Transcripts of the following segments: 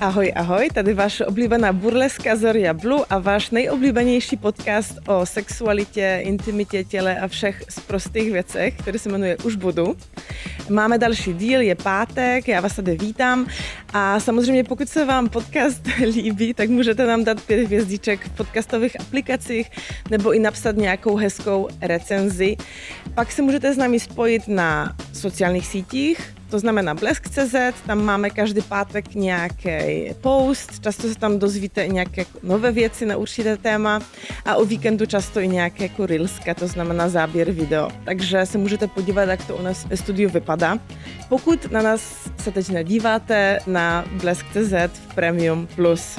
Ahoj, ahoj, tady vaše oblíbená burleska Zoria Blue a váš nejoblíbenější podcast o sexualitě, intimitě, těle a všech z prostých věcech, který se jmenuje Už budu. Máme další díl, je pátek, já vás tady vítám a samozřejmě pokud se vám podcast líbí, tak můžete nám dát pět hvězdiček v podcastových aplikacích nebo i napsat nějakou hezkou recenzi. Pak se můžete s námi spojit na sociálních sítích, to znamená Blesk.cz, tam máme každý pátek nějaký post, často se tam dozvíte i nějaké nové věci na určité téma a o víkendu často i nějaké kurilské, jako to znamená záběr video. Takže se můžete podívat, jak to u nás ve studiu vypadá. Pokud na nás se teď nedíváte, na Blesk.cz v Premium Plus.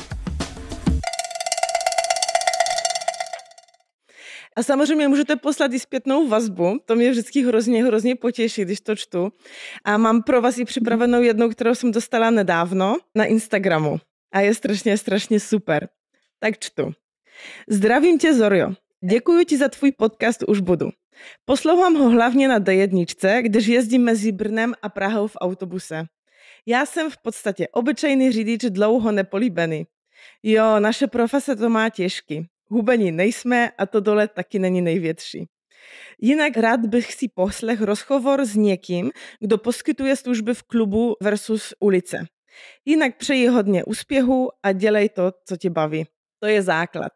A samozřejmě můžete poslat i zpětnou vazbu, to mě vždycky hrozně, hrozně potěší, když to čtu. A mám pro vás i připravenou jednu, kterou jsem dostala nedávno na Instagramu. A je strašně, strašně super. Tak čtu. Zdravím tě, Zorio. Děkuji ti za tvůj podcast Už budu. Poslouchám ho hlavně na D1, když jezdím mezi Brnem a Prahou v autobuse. Já jsem v podstatě obyčejný řidič dlouho nepolíbený. Jo, naše profese to má těžký hubení nejsme a to dole taky není největší. Jinak rád bych si poslech rozhovor s někým, kdo poskytuje služby v klubu versus ulice. Jinak přeji hodně úspěchu a dělej to, co tě baví. To je základ.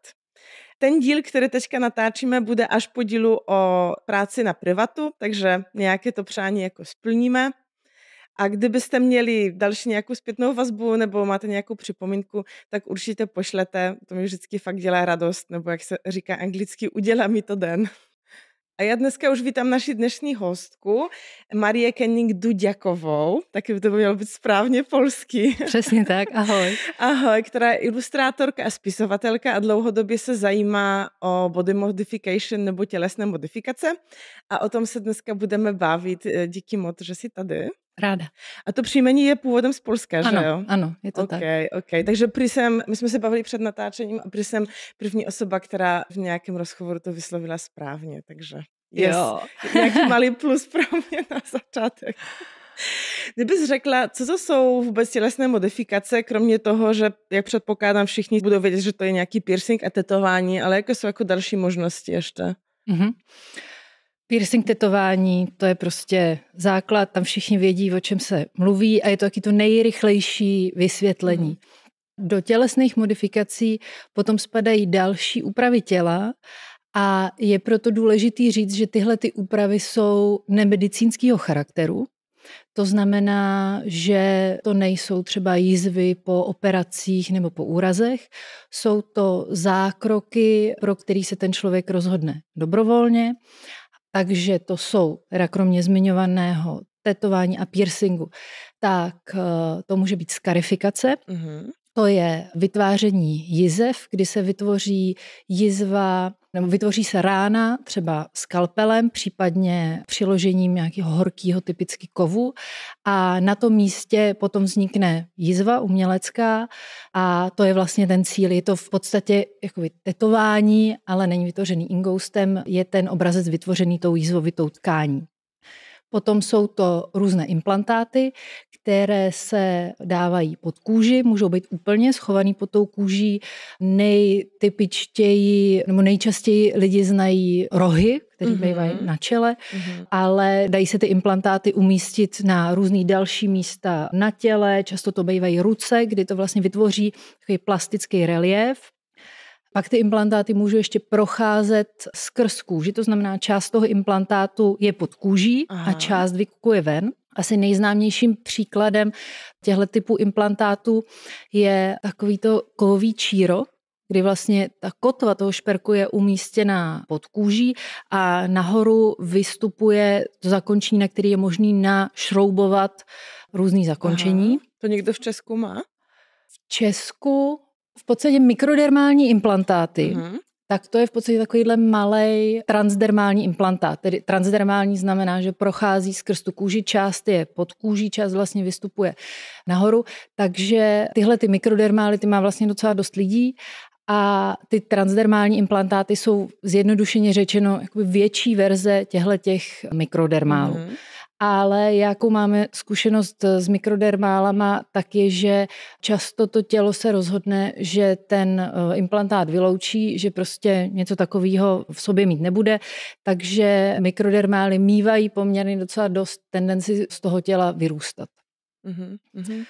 Ten díl, který teďka natáčíme, bude až po dílu o práci na privatu, takže nějaké to přání jako splníme. A kdybyste měli další nějakou zpětnou vazbu nebo máte nějakou připomínku, tak určitě pošlete. To mi vždycky fakt dělá radost, nebo jak se říká anglicky, udělá mi to den. A já dneska už vítám naši dnešní hostku, Marie Kenning Duďakovou, taky by to mělo být správně polsky. Přesně tak, ahoj. ahoj, která je ilustrátorka a spisovatelka a dlouhodobě se zajímá o body modification nebo tělesné modifikace. A o tom se dneska budeme bavit. Eh, díky moc, že jsi tady. Ráda. A to příjmení je původem z Polska, ano, že jo? Ano, je to okay, tak. Okay. Takže prý jsem, my jsme se bavili před natáčením a prý jsem první osoba, která v nějakém rozhovoru to vyslovila správně, takže yes. jo. nějaký malý plus pro mě na začátek. Kdybys řekla, co to jsou vůbec tělesné modifikace, kromě toho, že jak předpokládám, všichni budou vědět, že to je nějaký piercing a tetování, ale jaké jsou jako další možnosti ještě? Mm-hmm. Piercing, tetování, to je prostě základ, tam všichni vědí, o čem se mluví a je to taky to nejrychlejší vysvětlení. Mhm. Do tělesných modifikací potom spadají další úpravy těla a je proto důležitý říct, že tyhle ty úpravy jsou nemedicínského charakteru. To znamená, že to nejsou třeba jízvy po operacích nebo po úrazech, jsou to zákroky, pro který se ten člověk rozhodne dobrovolně takže to jsou, teda kromě zmiňovaného tetování a piercingu, tak eh, to může být skarifikace. Mm-hmm. To je vytváření jizev, kdy se vytvoří jizva nebo vytvoří se rána třeba skalpelem, případně přiložením nějakého horkého typicky kovu a na tom místě potom vznikne jizva umělecká a to je vlastně ten cíl. Je to v podstatě jakoby tetování, ale není vytvořený ingoustem, je ten obrazec vytvořený tou jizvovitou tkání. Potom jsou to různé implantáty, které se dávají pod kůži, můžou být úplně schovaný pod tou kůží. Nejtypičtěji nebo nejčastěji lidi znají rohy, které mm-hmm. bývají na čele, mm-hmm. ale dají se ty implantáty umístit na různý další místa na těle, často to bývají ruce, kdy to vlastně vytvoří takový plastický relief pak ty implantáty můžou ještě procházet skrz kůži, to znamená, část toho implantátu je pod kůží Aha. a část vykukuje ven. Asi nejznámějším příkladem těchto typů implantátů je takový to kovový číro, kdy vlastně ta kotva toho šperku je umístěná pod kůží a nahoru vystupuje to zakončení, na který je možný našroubovat různý zakončení. Aha. To někdo v Česku má? V Česku v podstatě mikrodermální implantáty, mm-hmm. tak to je v podstatě takovýhle malý transdermální implantát. Tedy transdermální znamená, že prochází skrz tu kůži, část je pod kůží, část vlastně vystupuje nahoru. Takže tyhle ty mikrodermály, ty má vlastně docela dost lidí a ty transdermální implantáty jsou zjednodušeně řečeno jakoby větší verze těchto těch mikrodermálů. Mm-hmm ale jakou máme zkušenost eh, s mikrodermálama, tak je, že často to tělo se rozhodne, že ten eh, implantát vyloučí, že prostě něco takového v sobě mít nebude, takže mikrodermály mývají poměrně docela dost tendenci z toho těla vyrůstat. Mm-hmm. Mm-hmm.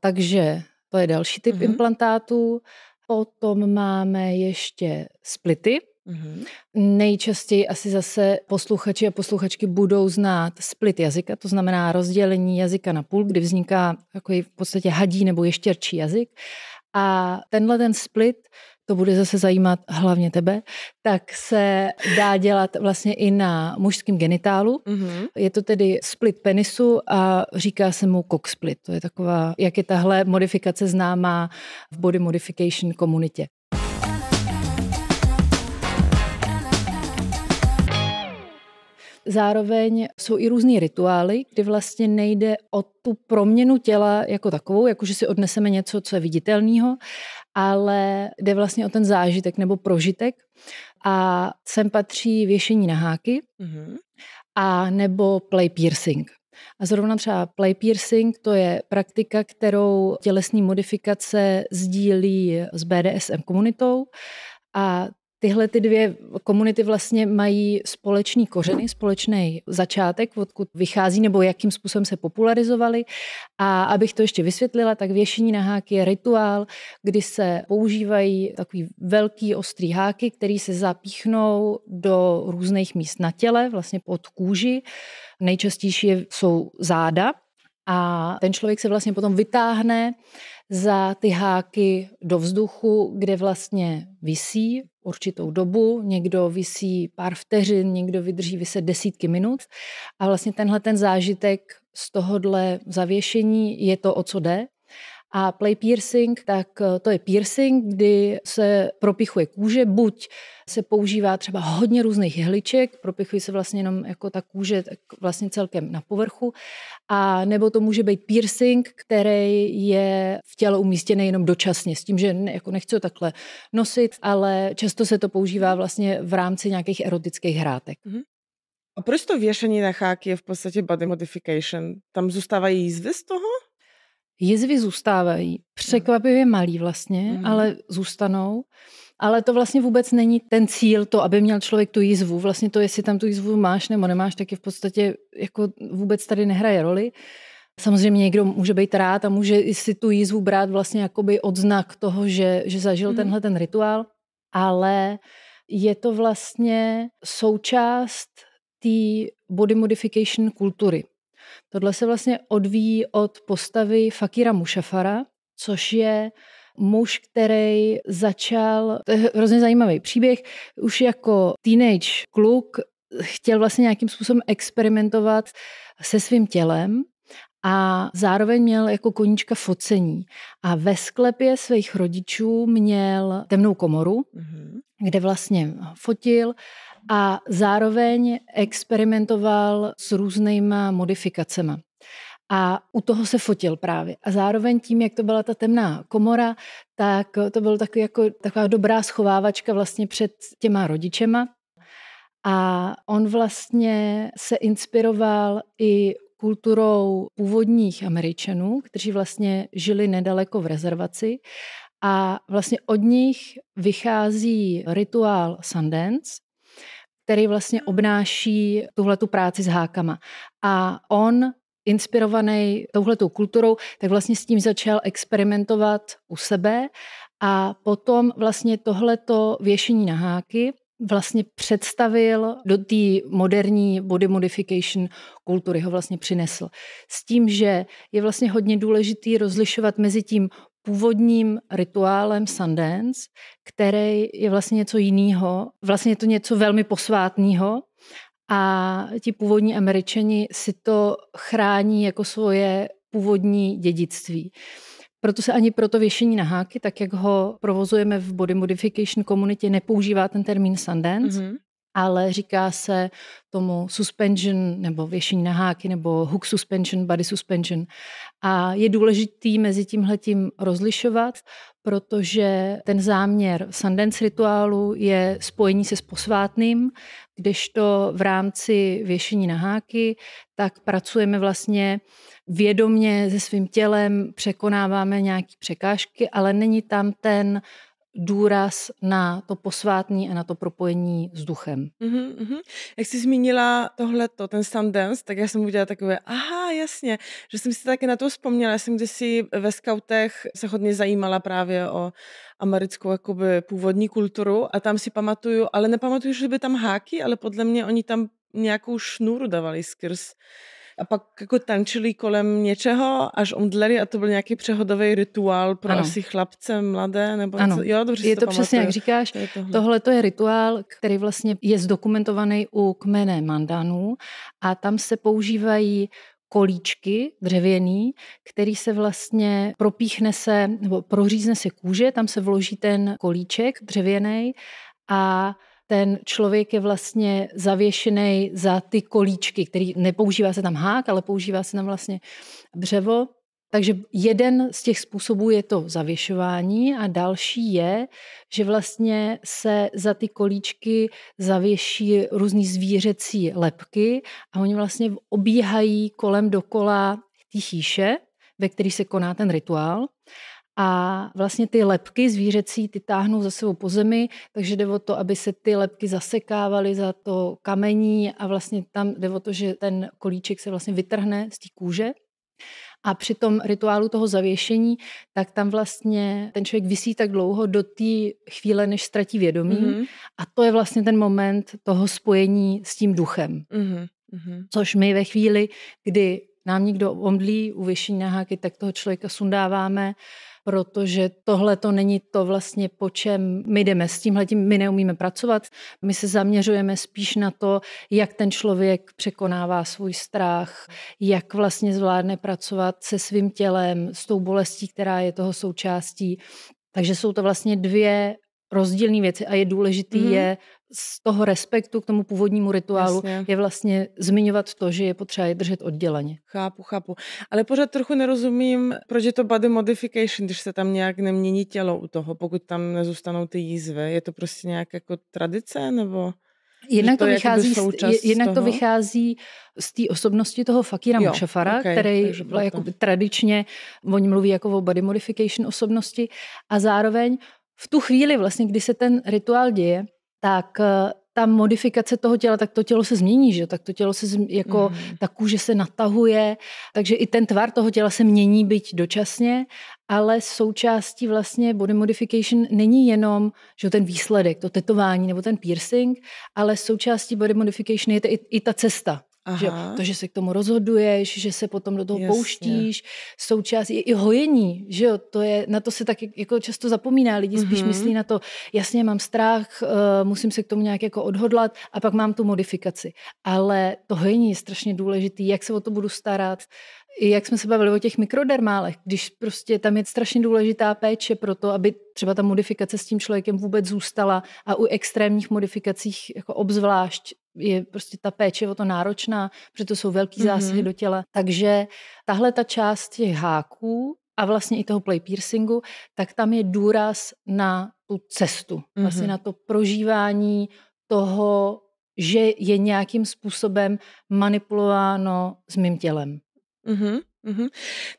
Takže to je další typ mm-hmm. implantátů. Potom máme ještě splity, Mm-hmm. Nejčastěji asi zase posluchači a posluchačky budou znát split jazyka, to znamená rozdělení jazyka na půl, kdy vzniká takový v podstatě hadí nebo ještěrčí jazyk. A tenhle ten split, to bude zase zajímat hlavně tebe, tak se dá dělat vlastně i na mužském genitálu. Mm-hmm. Je to tedy split penisu a říká se mu cock split. To je taková, jak je tahle modifikace známá v body modification komunitě. Zároveň jsou i různé rituály, kdy vlastně nejde o tu proměnu těla jako takovou, jako že si odneseme něco, co je viditelného, ale jde vlastně o ten zážitek nebo prožitek. A sem patří věšení na háky mhm. a nebo play piercing. A zrovna třeba play piercing, to je praktika, kterou tělesní modifikace sdílí s BDSM komunitou a Tyhle ty dvě komunity vlastně mají společný kořeny, společný začátek, odkud vychází nebo jakým způsobem se popularizovaly. A abych to ještě vysvětlila, tak věšení na háky je rituál, kdy se používají takový velký ostrý háky, který se zapíchnou do různých míst na těle, vlastně pod kůži. Nejčastější jsou záda, a ten člověk se vlastně potom vytáhne za ty háky do vzduchu, kde vlastně visí určitou dobu, někdo visí pár vteřin, někdo vydrží vyset desítky minut a vlastně tenhle ten zážitek z tohohle zavěšení je to, o co jde. A play piercing, tak eh, to je piercing, kdy se propichuje kůže, buď se používá třeba hodně různých jehliček, propichuje se vlastně jenom jako ta kůže tak vlastně celkem na povrchu, a nebo to může být piercing, který je v těle umístěný jenom dočasně, s tím, že ne, jako nechci ho takhle nosit, ale často se to používá vlastně v rámci nějakých erotických hrátek. Mm-hmm. A proč to věšení na cháky je v podstatě body modification? Tam zůstávají jízvy z toho? Jizvy zůstávají, překvapivě malý vlastně, mm. ale zůstanou. Ale to vlastně vůbec není ten cíl, to, aby měl člověk tu jizvu. Vlastně to, jestli tam tu jizvu máš nebo nemáš, tak je v podstatě jako vůbec tady nehraje roli. Samozřejmě někdo může být rád a může si tu jízvu brát vlastně jakoby odznak toho, že, že zažil mm. tenhle ten rituál, ale je to vlastně součást té body modification kultury. Tohle se vlastně odvíjí od postavy Fakira Mušafara, což je muž, který začal, to je hrozně zajímavý příběh, už jako teenage kluk chtěl vlastně nějakým způsobem experimentovat se svým tělem a zároveň měl jako koníčka focení. A ve sklepě svých rodičů měl temnou komoru, mm-hmm. kde vlastně fotil a zároveň experimentoval s různýma modifikacemi. A u toho se fotil právě. A zároveň tím, jak to byla ta temná komora, tak to bylo tak jako, taková dobrá schovávačka vlastně před těma rodičema. A on vlastně se inspiroval i kulturou původních Američanů, kteří vlastně žili nedaleko v rezervaci. A vlastně od nich vychází rituál Sundance, který vlastně obnáší tuhle tu práci s hákama. A on inspirovaný touhletou kulturou, tak vlastně s tím začal experimentovat u sebe a potom vlastně tohleto věšení na háky vlastně představil do té moderní body modification kultury, ho vlastně přinesl. S tím, že je vlastně hodně důležitý rozlišovat mezi tím původním rituálem Sundance, který je vlastně něco jiného, vlastně je to něco velmi posvátného a ti původní američani si to chrání jako svoje původní dědictví. Proto se ani proto věšení na háky, tak jak ho provozujeme v body modification komunitě, nepoužívá ten termín Sundance, mm-hmm ale říká se tomu suspension nebo věšení na háky nebo hook suspension, body suspension. A je důležitý mezi tímhletím rozlišovat, protože ten záměr Sundance rituálu je spojení se posvátným, kdežto v rámci věšení na háky, tak pracujeme vlastně vědomně se svým tělem, překonáváme nějaké překážky, ale není tam ten důraz na to posvátní a na to propojení s duchem. Mm-hmm, Jak jsi zmínila tohleto, ten Sundance, tak já jsem udělala takové, aha, jasně, že jsem si taky na to vzpomněla. Já jsem kdysi ve scoutech se hodně zajímala právě o americkou jakoby původní kulturu a tam si pamatuju, ale nepamatuju, že by tam háky, ale podle mě oni tam nějakou šnůru dávali skrz a pak jako tančili kolem něčeho, až omdleli a to byl nějaký přehodový rituál pro ano. asi chlapce mladé nebo ano. Něco. Jo, dobře, je to, to pamatuju. přesně, jak říkáš. To je tohle. tohle to je rituál, který vlastně je zdokumentovaný u kmene Mandanů a tam se používají kolíčky dřevěný, který se vlastně propíchne se, nebo prořízne se kůže, tam se vloží ten kolíček dřevěný a ten člověk je vlastně zavěšený za ty kolíčky, který nepoužívá se tam hák, ale používá se tam vlastně dřevo. Takže jeden z těch způsobů je to zavěšování a další je, že vlastně se za ty kolíčky zavěší různý zvířecí lepky a oni vlastně obíhají kolem dokola ty chýše, ve který se koná ten rituál a vlastně ty lepky zvířecí ty táhnou za sebou po zemi, takže jde o to, aby se ty lepky zasekávaly za to kamení a vlastně tam jde o to, že ten kolíček se vlastně vytrhne z té kůže. A při tom rituálu toho zavěšení, tak tam vlastně ten člověk vysí tak dlouho do té chvíle, než ztratí vědomí. Mm-hmm. A to je vlastně ten moment toho spojení s tím duchem. Mm-hmm. Což my ve chvíli, kdy nám někdo omdlí u vyšší naháky, tak toho člověka sundáváme protože tohle to není to vlastně, po čem my jdeme. S tím my neumíme pracovat. My se zaměřujeme spíš na to, jak ten člověk překonává svůj strach, jak vlastně zvládne pracovat se svým tělem, s tou bolestí, která je toho součástí. Takže jsou to vlastně dvě rozdílné věci a je důležitý mm-hmm. je z toho respektu k tomu původnímu rituálu Jasně. je vlastně zmiňovat to, že je potřeba je držet odděleně. Chápu, chápu. Ale pořád trochu nerozumím, proč je to body modification, když se tam nějak nemění tělo u toho, pokud tam nezůstanou ty jízvy. Je to prostě nějak jako tradice nebo... Jednak to, to vychází, je, jinak to vychází z té osobnosti toho fakíra Mušafara, okay, který jako tradičně, oni mluví jako o body modification osobnosti a zároveň v tu chvíli vlastně, kdy se ten rituál děje, tak eh, ta modifikace toho těla, tak to tělo se změní, že? Tak to tělo se změní, jako, mm. ta kůže se natahuje, takže i ten tvar toho těla se mění, byť dočasně, ale součástí vlastně body modification není jenom že ten výsledek, to tetování nebo ten piercing, ale součástí body modification je i, i ta cesta, Aha. Že, to, že se k tomu rozhoduješ, že se potom do toho Jasně. pouštíš, součást je i hojení, že jo, to je, na to se tak jako často zapomíná, lidi spíš mm-hmm. myslí na to, jasně mám strach, uh, musím se k tomu nějak jako odhodlat a pak mám tu modifikaci. Ale to hojení je strašně důležitý, jak se o to budu starat, i jak jsme se bavili o těch mikrodermálech, když prostě tam je strašně důležitá péče pro to, aby třeba ta modifikace s tím člověkem vůbec zůstala a u extrémních modifikacích jako obzvlášť je prostě ta péče o to náročná, protože to jsou velký mhm. zásahy mm-hmm. do těla. Takže tahle ta část těch háků a vlastně i toho play piercingu, tak tam je důraz na tu cestu, mm-hmm. vlastně mhm. na to prožívání toho, že je nějakým způsobem manipulováno s mým tělem. Mm-hmm. Mm-hmm.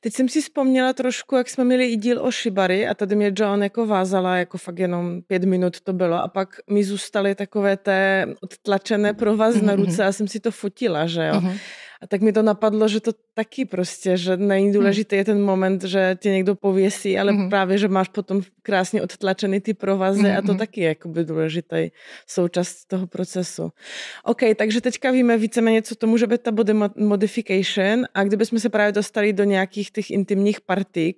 Teď jsem si vzpomněla trošku, jak jsme měli i díl o šibary a tady mě John jako vázala, jako fakt jenom pět minut to bylo a pak mi zůstaly takové té odtlačené provaz mm-hmm. na mhm, mhm. ruce a jsem si to fotila, že jo. Mm-hmm. A tak mi to napadlo, že to taky prostě, že není důležitý hmm. je ten moment, že tě někdo pověsí, ale mm-hmm. právě, že máš potom krásně odtlačený ty provazy mm-hmm. a to hmm. taky je jakoby důležitý součást toho procesu. OK, takže teďka víme víceméně, co to může být ta body modification a kdybychom se právě dostali do nějakých těch intimních partí,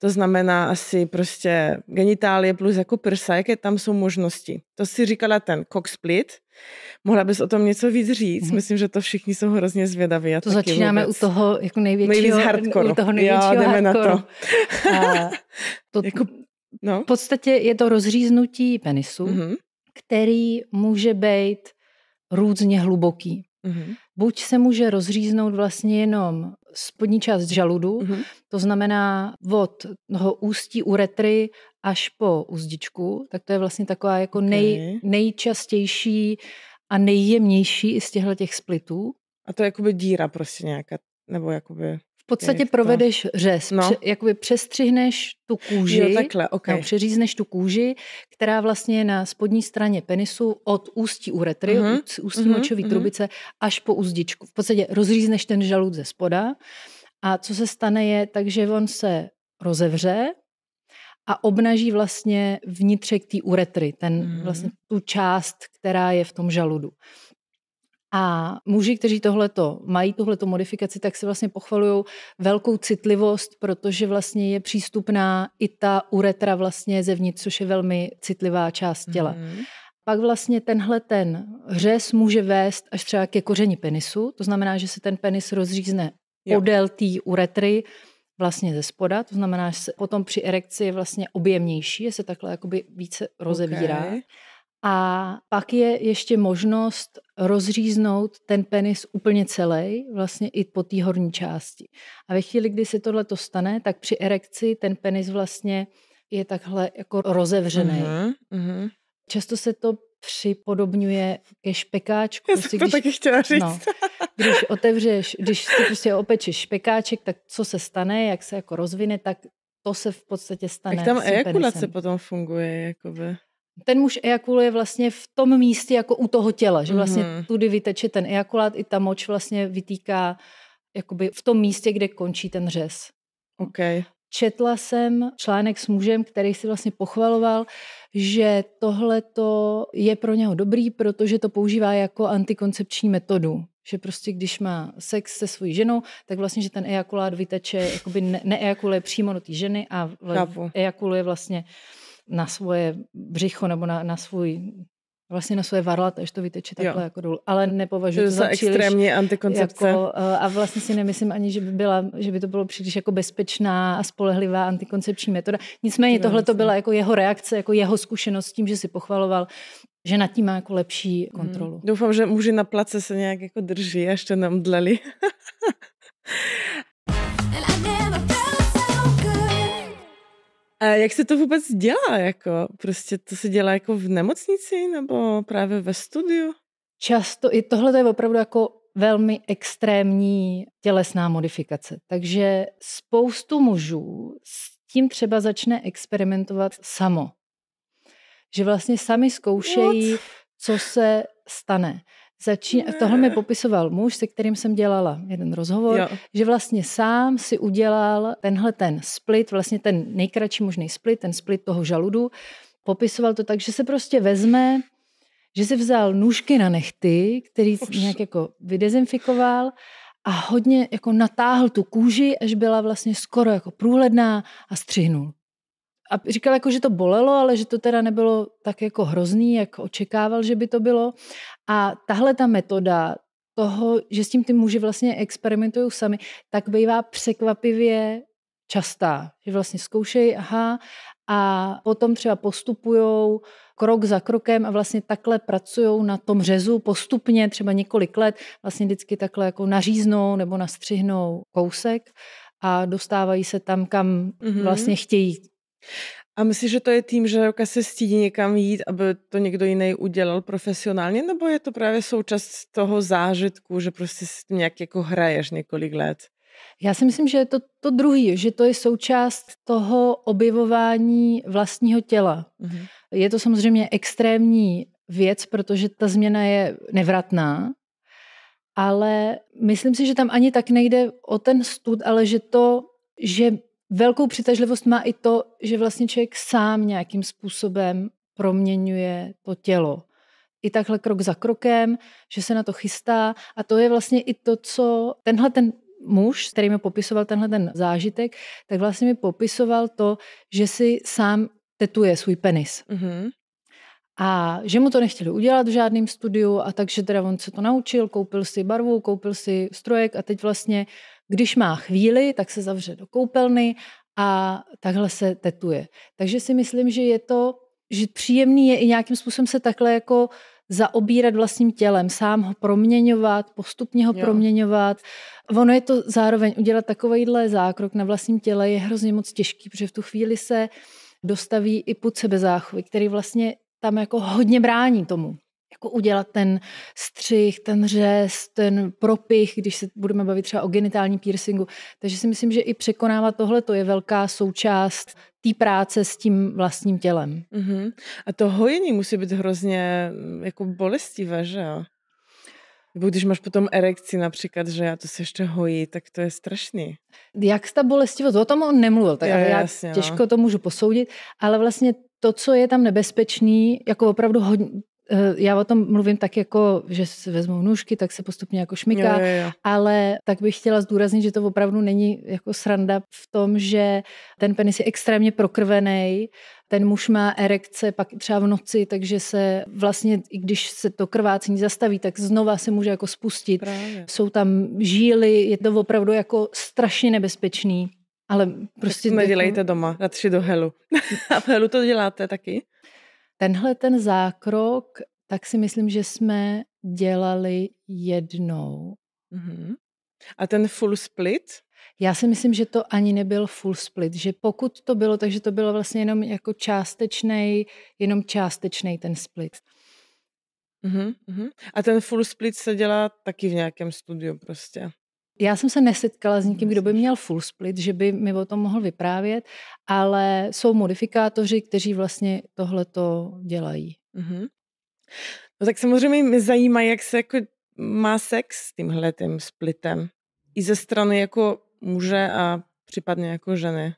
to znamená asi prostě genitálie plus jako prsa, jaké tam jsou možnosti. To si říkala ten cock split, Mohla bys o tom něco víc říct? Mm-hmm. Myslím, že to všichni jsou hrozně zvědaví. A to začínáme vůbec. u toho jako největšího, Nejvíc hardcore. U toho největšího jo, jdeme hardcore. na to. A to jako, no. V podstatě je to rozříznutí penisu, mm-hmm. který může být různě hluboký. Mm-hmm. Buď se může rozříznout vlastně jenom spodní část žaludu, mm-hmm. to znamená od toho ústí uretry až po uzdičku, tak to je vlastně taková jako okay. nej, nejčastější a nejjemnější z těchto těch splitů. A to je jakoby díra prostě nějaká, nebo jakoby... V podstatě to... provedeš řez, no. pře, jakoby přestřihneš tu kůži, jo, takhle, okay. no, přeřízneš tu kůži, která vlastně je na spodní straně penisu od ústí uretry, uh-huh. od ústí uh-huh. Mhm, močové uh-huh. Mhm. trubice až po uzdičku. V podstatě rozřízneš ten žalud ze spoda a co se stane je, takže on se rozevře, a obnaží vlastně vnitřek té uretry, ten, mm. vlastně tu část, která je v tom žaludu. A muži, kteří tohleto mají, tuhleto modifikaci, tak se vlastně pochvalují velkou citlivost, protože vlastně je přístupná i ta uretra vlastně zevnitř, což je velmi citlivá část těla. mm Pak vlastně tenhle ten řez může vést až třeba ke koření penisu, to znamená, že se ten penis rozřízne podél té uretry, vlastně ze spoda, to znamená, že se potom při erekci je vlastně objemnější, je se takhle jakoby více rozevírá. Okay. A pak je ještě možnost rozříznout ten penis úplně celý, vlastně i po té horní části. A ve chvíli, kdy se tohle to stane, tak při erekci ten penis vlastně je takhle jako rozevřený. Uh-huh, uh-huh. Často se to připodobňuje ke špekáčku. Já prostě jsem to když... taky chtěla říct. No. když otevřeš, když si prostě opečeš špekáček, tak co se stane, jak se jako rozvine, tak to se v podstatě stane. Jak tam ejakulace penisem. potom funguje? Jakoby? Ten muž ejakuluje vlastně v tom místě jako u toho těla, že vlastně mm-hmm. tudy vyteče ten ejakulát i ta moč vlastně vytýká jakoby v tom místě, kde končí ten řez. Okay. Četla jsem článek s mužem, který si vlastně pochvaloval, že tohle je pro něho dobrý, protože to používá jako antikoncepční metodu že prostě když má sex se svojí ženou, tak vlastně, že ten ejakulát vyteče, jakoby ne- neejakuluje přímo do té ženy a Chápu. ejakuluje vlastně na svoje břicho nebo na, na svůj vlastně na svoje varla, že to vyteče takhle jo. jako dolů. Ale nepovažuji to, to za extrémně extrémní antikoncepce. Jako, eh, a vlastně si nemyslím ani, že by, byla, že by to bylo příliš jako bezpečná a spolehlivá antikoncepční metoda. Nicméně tohle to byla jako jeho reakce, jako jeho zkušenost s tím, že si pochvaloval že nad tím má jako lepší mhm. kontrolu. Hmm. Doufám, že muži na place se nějak jako drží a ještě nám dleli. A jak se to vůbec dělá? Jako? Prostě to se dělá jako v nemocnici nebo právě ve studiu? Často, i tohle je opravdu jako velmi extrémní tělesná modifikace. Takže spoustu mužů s tím třeba začne experimentovat samo že vlastně sami zkoušejí, What? co se stane. Začín... Tohle mi popisoval muž, se kterým jsem dělala jeden rozhovor, jo. že vlastně sám si udělal tenhle ten split, vlastně ten nejkratší možný split, ten split toho žaludu. Popisoval to tak, že se prostě vezme, že si vzal nůžky na nechty, který Už. nějak jako vydezinfikoval a hodně jako natáhl tu kůži, až byla vlastně skoro jako průhledná a střihnul a říkal jako, že to bolelo, ale že to teda nebylo tak jako hrozný, jak očekával, že by to bylo. A tahle ta metoda toho, že s tím ty muži vlastně experimentují sami, tak bývá překvapivě častá. Že vlastně zkoušejí, aha, a potom třeba postupují krok za krokem a vlastně takhle pracují na tom řezu postupně, třeba několik let, vlastně vždycky takhle jako naříznou nebo nastřihnou kousek a dostávají se tam, kam mm-hmm. vlastně chtějí a myslíš, že to je tím, že Joka se stídí někam jít, aby to někdo jiný udělal profesionálně, nebo je to právě součást toho zážitku, že prostě s tím nějak jako hraješ několik let? Já si myslím, že je to, to druhý, že to je součást toho objevování vlastního těla. Mm-hmm. Je to samozřejmě extrémní věc, protože ta změna je nevratná, ale myslím si, že tam ani tak nejde o ten stud, ale že to, že Velkou přitažlivost má i to, že vlastně člověk sám nějakým způsobem proměňuje to tělo. I takhle krok za krokem, že se na to chystá. A to je vlastně i to, co tenhle ten muž, který mi popisoval tenhle ten zážitek, tak vlastně mi popisoval to, že si sám tetuje svůj penis. Mm-hmm. A že mu to nechtěli udělat v žádném studiu a takže teda on se to naučil, koupil si barvu, koupil si strojek a teď vlastně když má chvíli, tak se zavře do koupelny a takhle se tetuje. Takže si myslím, že je to, že příjemný je i nějakým způsobem se takhle jako zaobírat vlastním tělem, sám ho proměňovat, postupně ho jo. proměňovat. Ono je to zároveň udělat takovýhle zákrok na vlastním těle je hrozně moc těžký, protože v tu chvíli se dostaví i put sebezáchovy, který vlastně tam jako hodně brání tomu jako udělat ten střih, ten řez, ten propich, když se budeme bavit třeba o genitální piercingu. Takže si myslím, že i překonávat tohle to je velká součást té práce s tím vlastním tělem. Uh-huh. A to hojení musí být hrozně mm, jako bolestivé, že jo? Nebo když máš potom erekci například, že já to se ještě hojí, tak to je strašný. Jak ta bolestivost, o tom on nemluvil, tak já jasně, no. těžko no. to můžu posoudit, ale vlastně to, co je tam nebezpečný, jako opravdu hodně, Eh, já o tom mluvím tak jako, že se vezmou nůžky, tak se postupně jako šmiká, jo, jo, jo. ale tak bych chtěla zdůraznit, že to opravdu není jako sranda v tom, že ten penis je extrémně prokrvený, ten muž má erekce pak třeba v noci, takže se vlastně, i když se to krvácení zastaví, tak znova se může jako spustit. Právě. Jsou tam žíly, je to opravdu jako strašně nebezpečný. Ale prostě... Tak to nedělejte jako- doma, tři do helu. A v helu to děláte taky? Tenhle ten zákrok, tak si myslím, že jsme dělali jednou. Mm-hmm. A ten full split? Já si myslím, že to ani nebyl full split, že pokud to bylo, takže to bylo vlastně jenom jako částečný, jenom částečný ten split. Uhum, uhum. A ten full split se dělá taky v nějakém studiu prostě. Já jsem se nesetkala s nikým, kdo by měl full split, že by mi o tom mohl vyprávět, ale jsou modifikátoři, kteří vlastně tohle to dělají. Mm-hmm. No tak samozřejmě mě zajímá, jak se jako má sex s tímhle tím splitem. I ze strany jako muže a případně jako ženy.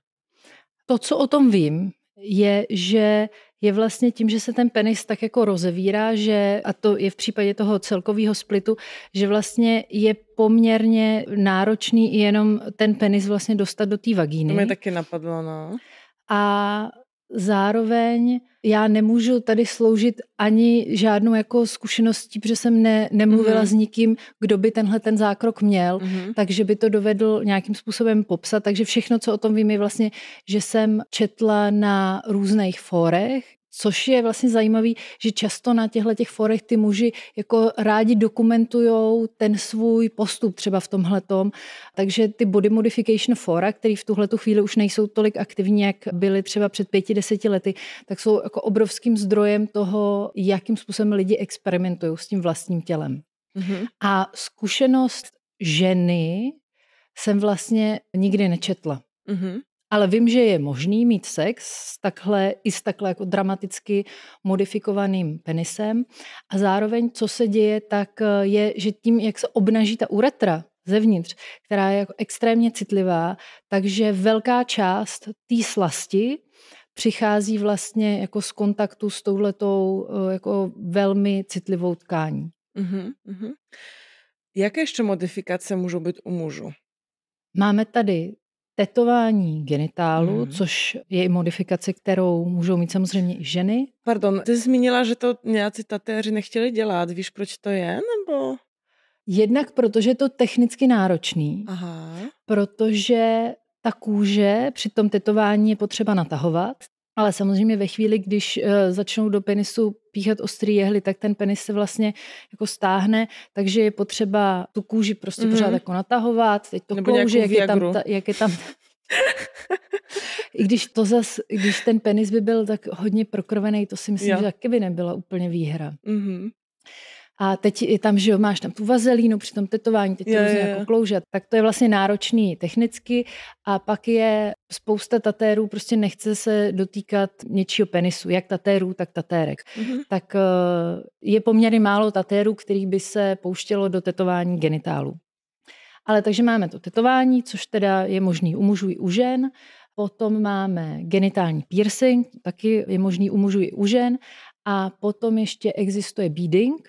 To, co o tom vím, je, že je vlastně tím, že se ten penis tak jako rozevírá, že, a to je v případě toho celkového splitu, že vlastně je poměrně náročný jenom ten penis vlastně dostat do té vagíny. To mi taky napadlo, no. A Zároveň já nemůžu tady sloužit ani žádnou jako zkušeností, protože jsem ne, nemluvila mm-hmm. s nikým, kdo by tenhle ten zákrok měl, mm-hmm. takže by to dovedl nějakým způsobem popsat. Takže všechno, co o tom vím, je vlastně, že jsem četla na různých fórech, Což je vlastně zajímavé, že často na těchto těch forech ty muži jako rádi dokumentují ten svůj postup třeba v tom. Takže ty body modification fora, které v tuhle chvíli už nejsou tolik aktivní, jak byly třeba před pěti, deseti lety, tak jsou jako obrovským zdrojem toho, jakým způsobem lidi experimentují s tím vlastním tělem. Mm-hmm. A zkušenost ženy jsem vlastně nikdy nečetla. Mm-hmm. Ale vím, že je možný mít sex s takhle, i s takhle jako dramaticky modifikovaným penisem. A zároveň, co se děje, tak eh, je, že tím, jak se obnaží ta uretra zevnitř, která je jako extrémně citlivá, takže velká část té slasti přichází vlastně jako z kontaktu s touhletou eh, jako velmi citlivou tkání. Uh-huh, uh-huh. Jaké ještě modifikace můžou být u mužů? Máme tady tetování genitálu, mm. což je i modifikace, kterou můžou mít samozřejmě i ženy. Pardon, ty zmínila, že to nějací tatéři nechtěli dělat. Víš, proč to je? Nebo... Jednak protože je to technicky náročný, Aha. protože ta kůže při tom tetování je potřeba natahovat, ale samozřejmě ve chvíli, když eh, začnou do penisu píchat ostrý jehly, tak ten penis se vlastně jako stáhne, takže je potřeba tu kůži prostě mm-hmm. pořád jako natahovat, teď to Nebo klouži, jak je, tam ta, jak je tam... I když to zas, když ten penis by byl tak hodně prokrvený, to si myslím, jo. že taky by nebyla úplně výhra. Mm-hmm. A teď je tam, že jo, máš tam tu vazelínu při tom tetování, teď je, to jako klouže. Tak to je vlastně náročný technicky a pak je spousta tatérů prostě nechce se dotýkat něčího penisu, jak tatérů, tak tatérek. Mm-hmm. Tak eh, je poměrně málo tatérů, který by se pouštělo do tetování genitálů. Ale takže máme to tetování, což teda je možný u mužů i u žen. Potom máme genitální piercing, taky je možný u mužů i u žen. A potom ještě existuje beading,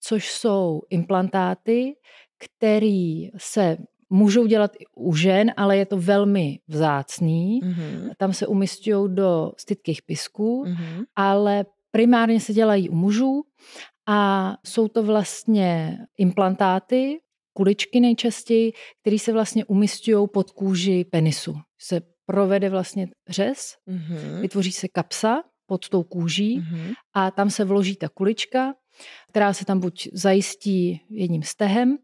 což jsou implantáty, které se můžou dělat i u žen, ale je to velmi vzácný. Mm-hmm. Tam se umistují do stytkých pisků, mm-hmm. ale primárně se dělají u mužů a jsou to vlastně implantáty, kuličky nejčastěji, které se vlastně umistují pod kůži penisu. Se provede vlastně řez, mm-hmm. vytvoří se kapsa pod tou kůží mm-hmm. a tam se vloží ta kulička která se tam buď zajistí jedním stehem,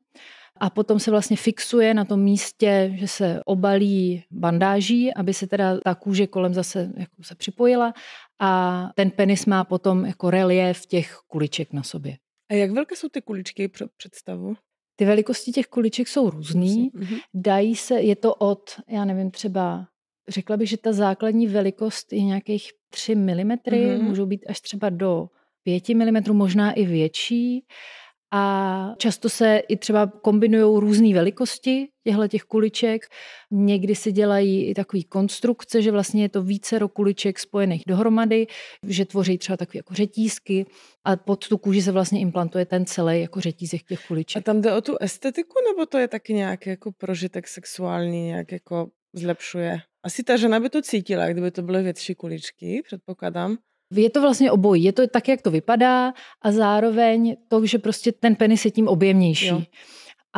a potom se vlastně fixuje na tom místě, že se obalí bandáží, aby se teda ta kůže kolem zase jako se připojila a ten penis má potom jako relief těch kuliček na sobě. A jak velké jsou ty kuličky pro představu? Ty velikosti těch kuliček jsou různý. Mhm. Dají se, je to od, já nevím, třeba řekla bych, že ta základní velikost je nějakých 3 mm, mm-hmm. můžou být až třeba do 5 mm, možná i větší. A často se i třeba kombinují různé velikosti těchto těch kuliček. Někdy si dělají i takové konstrukce, že vlastně je to více kuliček spojených dohromady, že tvoří třeba takové jako řetízky a pod tu kůži se vlastně implantuje ten celý jako řetízek těch kuliček. A tam jde o tu estetiku, nebo to je taky nějaký jako prožitek sexuální, nějak jako zlepšuje? Asi ta žena by to cítila, kdyby to byly větší kuličky, předpokládám. Je to vlastně obojí. Je to tak, jak to vypadá a zároveň to, že prostě ten penis je tím objemnější. Jo.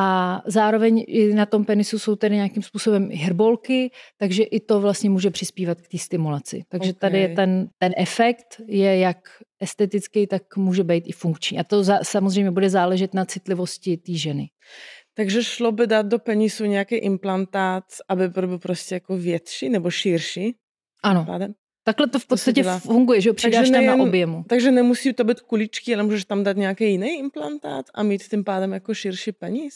A zároveň i na tom penisu jsou tedy nějakým způsobem hrbolky, takže i to vlastně může přispívat k té stimulaci. Takže okay. tady je ten, ten efekt je jak estetický, tak může být i funkční. A to za, samozřejmě bude záležet na citlivosti té ženy. Takže šlo by dát do penisu nějaký implantát, aby byl prostě jako větší nebo širší? Ano. Pádem? Takhle to v podstatě to funguje, že ho přidáš takže nejen, tam na objemu. Takže nemusí to být kuličky, ale můžeš tam dát nějaký jiný implantát a mít tím pádem jako širší penis.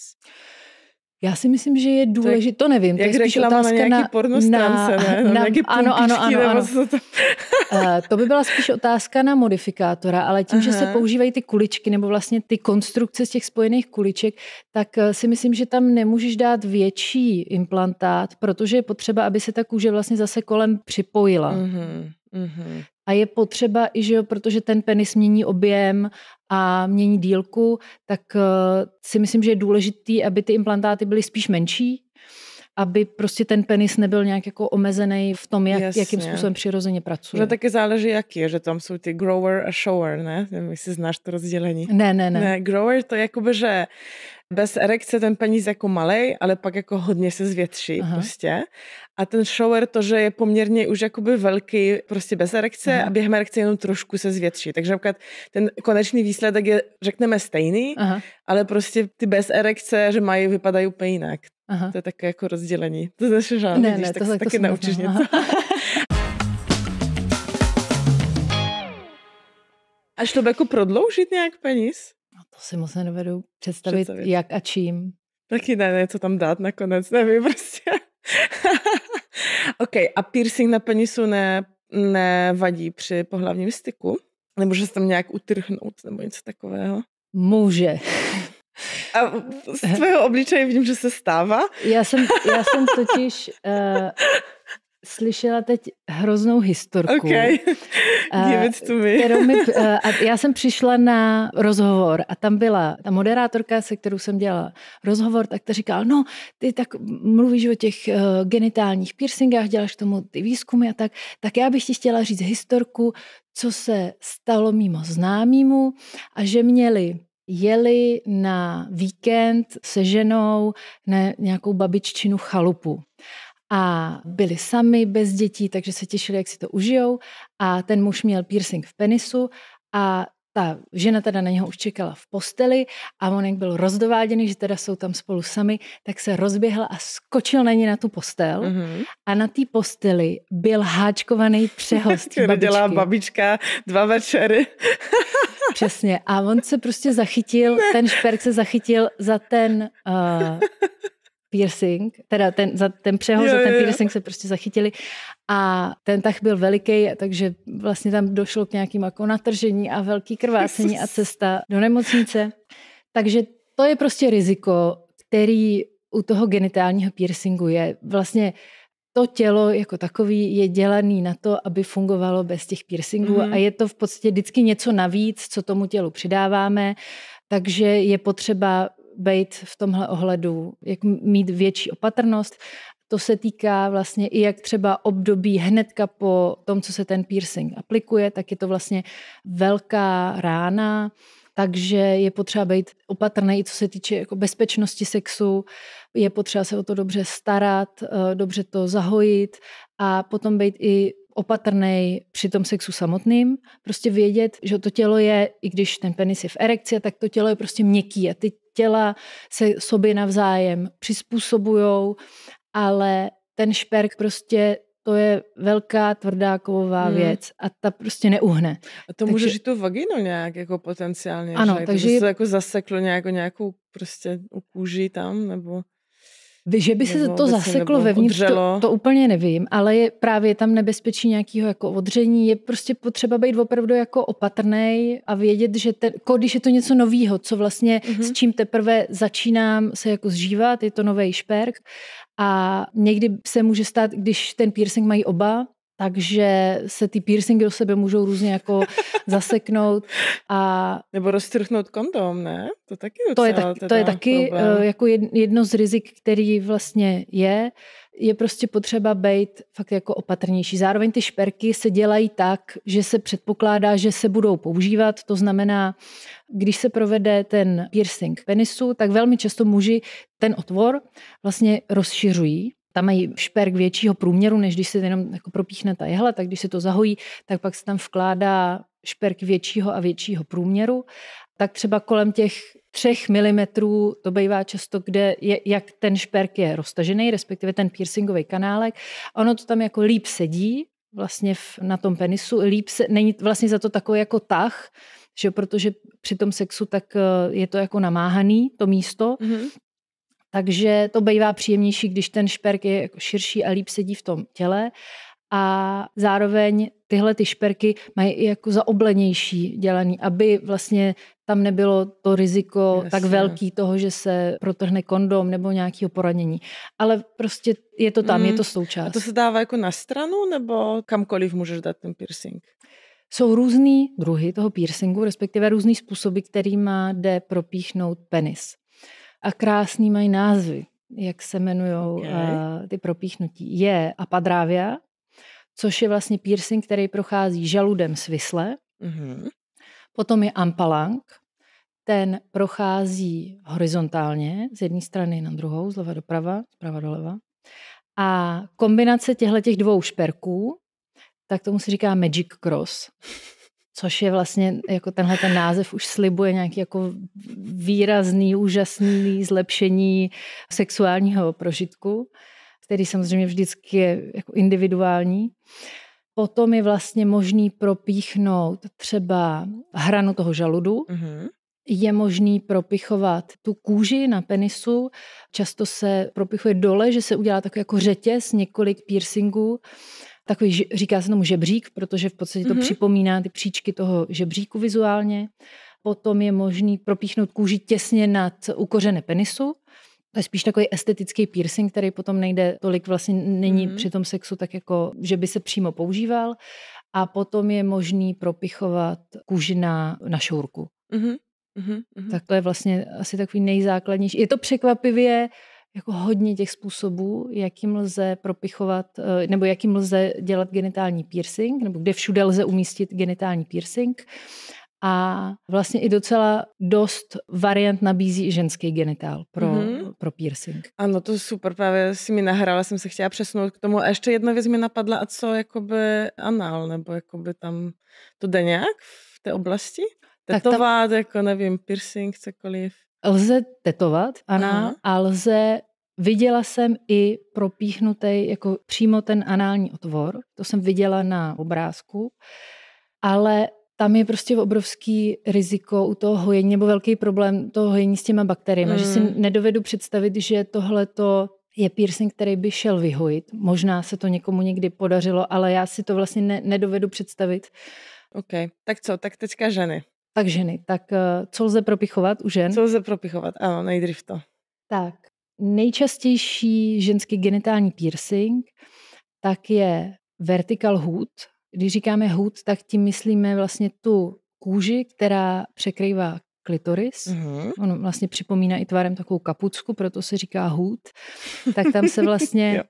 Já si myslím, že je důležité, to nevím, to je spíš otázka na... na, na, ne? na, na ano, ano, ano, ano. To... Eh, to by byla spíš otázka na modifikátora, ale tím, uh-huh. že se používají ty kuličky nebo vlastně ty konstrukce z těch spojených kuliček, tak eh, si myslím, že tam nemůžeš dát větší implantát, protože je potřeba, aby se ta kůže vlastně zase kolem připojila. Uh-huh. Mm-hmm. A je potřeba i, že jo, protože ten penis mění objem a mění dílku, tak eh, si myslím, že je důležitý, aby ty implantáty byly spíš menší, aby prostě ten penis nebyl nějak jako omezený v tom, jak, jakým způsobem přirozeně pracuje. Že taky záleží, jaký je, že tam jsou ty grower a shower, ne? Nevím, jestli znáš to rozdělení. Ne, ne, ne. ne grower to jakoby, že bez erekce ten penis jako malej, ale pak jako hodně se zvětší Aha. prostě. A ten shower to, že je poměrně už jakoby velký prostě bez erekce Aha. a během erekce jenom trošku se zvětší. Takže například ten konečný výsledek je, řekneme, stejný, Aha. ale prostě ty bez erekce, že mají, vypadají úplně jinak. Aha. To je také jako rozdělení. To je naše ne, když ne, tak tohle, se taky naučíš něco. a šlo by jako prodloužit nějak peníz? No to si moc nedovedu představit, představit, jak a čím. Taky ne, něco tam dát nakonec, nevím prostě. OK, a piercing na penisu ne, nevadí při pohlavním styku? Nebo že se tam nějak utrhnout nebo něco takového? Může. A z tvého obličeje vidím, že se stává. Já jsem, já jsem totiž uh, slyšela teď hroznou historku. Okay. Eh, Give it to me. kterou mi, uh, a já jsem přišla na rozhovor a tam byla ta moderátorka, se kterou jsem dělala rozhovor, tak ta říkala, no, ty tak mluvíš o těch uh, genitálních piercingách, děláš tomu ty výzkumy a tak, tak já bych ti chtěla říct historku, co se stalo mimo známýmu a že měli jeli na víkend se ženou na nějakou babiččinu chalupu. A byli sami, bez dětí, takže se těšili, jak si to užijou. A ten muž měl piercing v penisu a ta žena teda na něho už čekala v posteli a on jak byl rozdováděný, že teda jsou tam spolu sami, tak se rozběhl a skočil na ní na tu postel mm-hmm. a na té posteli byl háčkovaný přehost babičky. dělá babička dva večery. Přesně. A on se prostě zachytil, ne. ten šperk se zachytil za ten uh, piercing, teda ten, za ten přehoz, jo, za ten piercing se prostě zachytili a ten tah byl veliký, takže vlastně tam došlo k nějakým jako natržení a velký krvácení a cesta do nemocnice. Takže to je prostě riziko, který u toho genitálního piercingu je. Vlastně to tělo jako takový je dělaný na to, aby fungovalo bez těch piercingů mm-hmm. a je to v podstatě vždycky něco navíc, co tomu tělu přidáváme, takže je potřeba být v tomhle ohledu, jak mít větší opatrnost. To se týká vlastně i jak třeba období hnedka po tom, co se ten piercing aplikuje, tak je to vlastně velká rána, takže je potřeba být opatrný, co se týče jako bezpečnosti sexu, je potřeba se o to dobře starat, eh, dobře to zahojit a potom být i opatrný při tom sexu samotným, prostě vědět, že to tělo je, i když ten penis je v erekci, tak to tělo je prostě měkký a ty těla se sobě navzájem přizpůsobujou, ale ten šperk prostě to je velká tvrdá kovová hmm. věc a ta prostě neuhne. A to takže, může žít tu vaginu nějak jako potenciálně, ano, že? Takže, se to jako zaseklo nějakou, nějakou prostě kůži tam, nebo... Že by se to zaseklo vevnitř, to, to úplně nevím, ale je právě tam nebezpečí nějakého jako odření. Je prostě potřeba být opravdu jako opatrný a vědět, že ten, když je to něco nového, co vlastně mm-hmm. s čím teprve začínám se jako zžívat, je to nový šperk a někdy se může stát, když ten piercing mají oba, takže se ty piercingy do sebe můžou různě jako zaseknout. A... Nebo roztrhnout kondom, ne? To taky to je, tak, to je taky eh, problém. jako jedno z rizik, který vlastně je. Je prostě potřeba být fakt jako opatrnější. Zároveň ty šperky se dělají tak, že se předpokládá, že se budou používat. To znamená, když se provede ten piercing penisu, tak velmi často muži ten otvor vlastně rozšiřují tam mají šperk většího průměru, než když se jenom jako propíchne ta jehla, tak když se to zahojí, tak pak se tam vkládá šperk většího a většího průměru. Tak třeba kolem těch 3 mm to bývá často, kde je, jak ten šperk je roztažený, respektive ten piercingový kanálek. Ono to tam jako líp sedí, vlastně v, na tom penisu, líp se, není vlastně za to takový jako tah, že protože při tom sexu tak eh, je to jako namáhaný, to místo, mm-hmm. Takže to bývá příjemnější, když ten šperk je jako širší a líp sedí v tom těle. A zároveň tyhle ty šperky mají i jako zaoblenější dělaný, aby vlastně tam nebylo to riziko Jasně. tak velký toho, že se protrhne kondom nebo nějakého poranění. Ale prostě je to tam, mm. je to součást. Mm. A to se dává jako na stranu nebo kamkoliv můžeš dát ten piercing? Jsou různý druhy toho piercingu, respektive různý způsoby, kterýma jde propíchnout penis a krásný mají názvy, jak se jmenují okay. ty propíchnutí. Je apadrávia, což je vlastně piercing, který prochází žaludem svisle. Mm-hmm. Potom je ampalang, ten prochází horizontálně z jedné strany na druhou, zleva doprava, zprava doleva. A kombinace těchto dvou šperků, tak tomu se říká magic cross. což je vlastně, jako tenhle ten název už slibuje nějaký jako výrazný, úžasný zlepšení sexuálního prožitku, který samozřejmě vždycky je jako individuální. Potom je vlastně možný propíchnout třeba hranu toho žaludu, mm-hmm. Je možný propichovat tu kůži na penisu. Často se propichuje dole, že se udělá takový jako řetěz, několik piercingů takový, říká se tomu žebřík, protože v podstatě to mm-hmm. připomíná ty příčky toho žebříku vizuálně. Potom je možný propíchnout kůži těsně nad ukořené penisu. To je spíš takový estetický piercing, který potom nejde tolik, vlastně není mm-hmm. při tom sexu tak jako, že by se přímo používal. A potom je možný propichovat kůži na, na šourku. Mm-hmm. Mm-hmm. Tak to je vlastně asi takový nejzákladnější. Je to překvapivě jako hodně těch způsobů, jakým lze propichovat, eh, nebo jakým lze dělat genitální piercing, nebo kde všude lze umístit genitální piercing. A vlastně i docela dost variant nabízí i ženský genitál pro, mm-hmm. pro piercing. Ano, to super, právě si mi nahrála, jsem se chtěla přesunout k tomu. A ještě jedna věc mi napadla, a co jakoby anal, nebo jakoby tam to jde nějak v té oblasti? Tetovat, tak tam, jako nevím, piercing, cokoliv. Lze tetovat, ano, uh-huh. a lze Viděla jsem i propíchnutý jako přímo ten anální otvor, to jsem viděla na obrázku, ale tam je prostě obrovský riziko u toho hojení, nebo velký problém toho hojení s těma bakteriemi, mm. že si hmm. nedovedu představit, že tohle je piercing, který by šel vyhojit. Možná se to někomu někdy podařilo, ale já si to vlastně ne, nedovedu představit. OK, tak co, tak teďka ženy. Tak ženy, tak eh, co lze propichovat u žen? Co lze propichovat, ano, nejdřív to. Tak, nejčastější ženský genitální piercing, tak je vertical hood. Když říkáme hood, tak tím myslíme vlastně tu kůži, která překrývá klitoris. Mm-hmm. Ono vlastně připomíná i tvarem takovou kapucku, proto se říká hood. Tak tam se vlastně...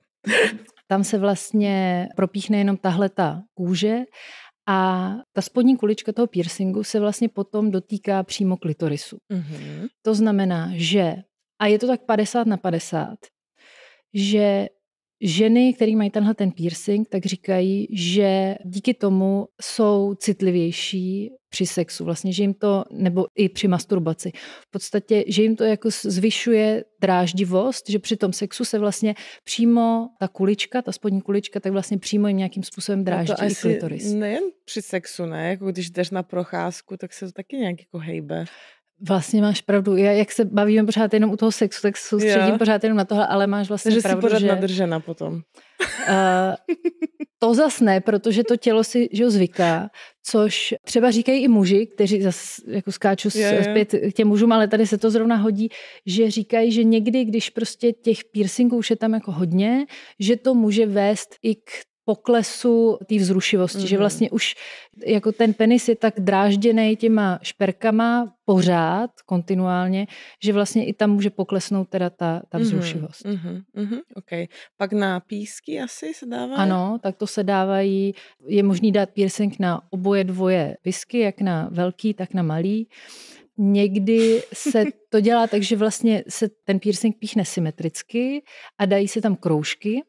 tam se vlastně propíchne jenom tahle ta kůže a ta spodní kulička toho piercingu se vlastně potom dotýká přímo klitorisu. Mm-hmm. To znamená, že, a je to tak 50 na 50, že Ženy, které mají tenhle ten piercing, tak říkají, že díky tomu jsou citlivější při sexu, vlastně, že jim to, nebo i při masturbaci. V podstatě, že jim to jako zvyšuje dráždivost, že při tom sexu se vlastně přímo ta kulička, ta spodní kulička, tak vlastně přímo jim nějakým způsobem dráždí no to i klitoris. Nejen při sexu, ne? Jako když jdeš na procházku, tak se to taky nějak jako hejbe. Vlastně máš pravdu. Já, jak se bavíme pořád jenom u toho sexu, tak soustředím jo. pořád jenom na tohle, ale máš vlastně Takže pravdu, jsi pořád že... nadržena potom. Uh, to zas ne, protože to tělo si že zvyká, což třeba říkají i muži, kteří zase jako skáču je, je. zpět k těm mužům, ale tady se to zrovna hodí, že říkají, že někdy, když prostě těch piercingů už je tam jako hodně, že to může vést i k poklesu té vzrušivosti, mm-hmm. že mhm. vlastně už jako ten penis je tak drážděný těma šperkama pořád, kontinuálně, že vlastně i tam může poklesnout teda ta, ta mhm, vzrušivost. Mm-hmm. Mm-hmm. Okay. Pak na písky asi se dává? Ano, tak to se dávají, je možný dát piercing na oboje dvoje pisky, jak na velký, tak na malý. Někdy se to dělá tak, že vlastně se ten piercing píchne symetricky a dají se tam kroužky,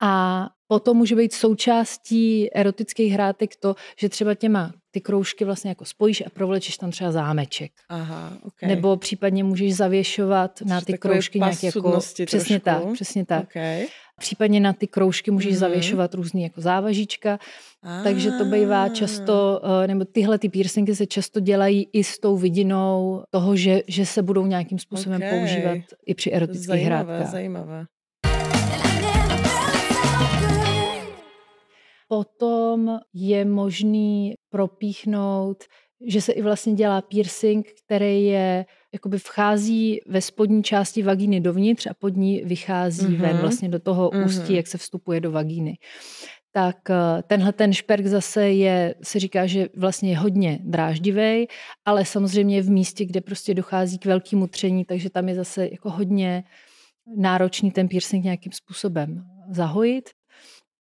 a potom může být součástí erotických hrátek to, že třeba těma ty kroužky vlastně jako spojíš a provlečeš tam třeba zámeček. Aha, okay. Nebo případně můžeš zavěšovat Což na ty kroužky nějaké jako... Přesně trošku. tak, přesně tak. Okay. Případně na ty kroužky můžeš mm-hmm. zavěšovat různý jako závažíčka, ah. takže to bývá ah. často, eh, nebo tyhle ty piercingy se často dělají i s tou vidinou toho, že, že se budou nějakým způsobem okay. používat i při erotických zajímavé, hrátkách. Zajímavé. Potom je možný propíchnout, že se i vlastně dělá piercing, který je jakoby vchází ve spodní části vagíny dovnitř a pod ní vychází mm-hmm. ven vlastně do toho mm-hmm. ústí, jak se vstupuje do vagíny. Tak eh, tenhle ten šperk zase je, se říká, že vlastně je hodně dráždivý, ale samozřejmě je v místě, kde prostě dochází k velkému tření, takže tam je zase jako hodně náročný ten piercing nějakým způsobem zahojit.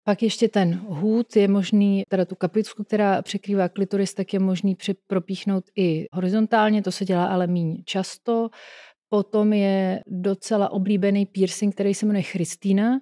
Pak ještě ten hůd je možný, teda tu kaplicku, která překrývá klitoris, tak je možný při, propíchnout i horizontálně, to se dělá ale méně často. Potom je docela oblíbený piercing, který se jmenuje Christina.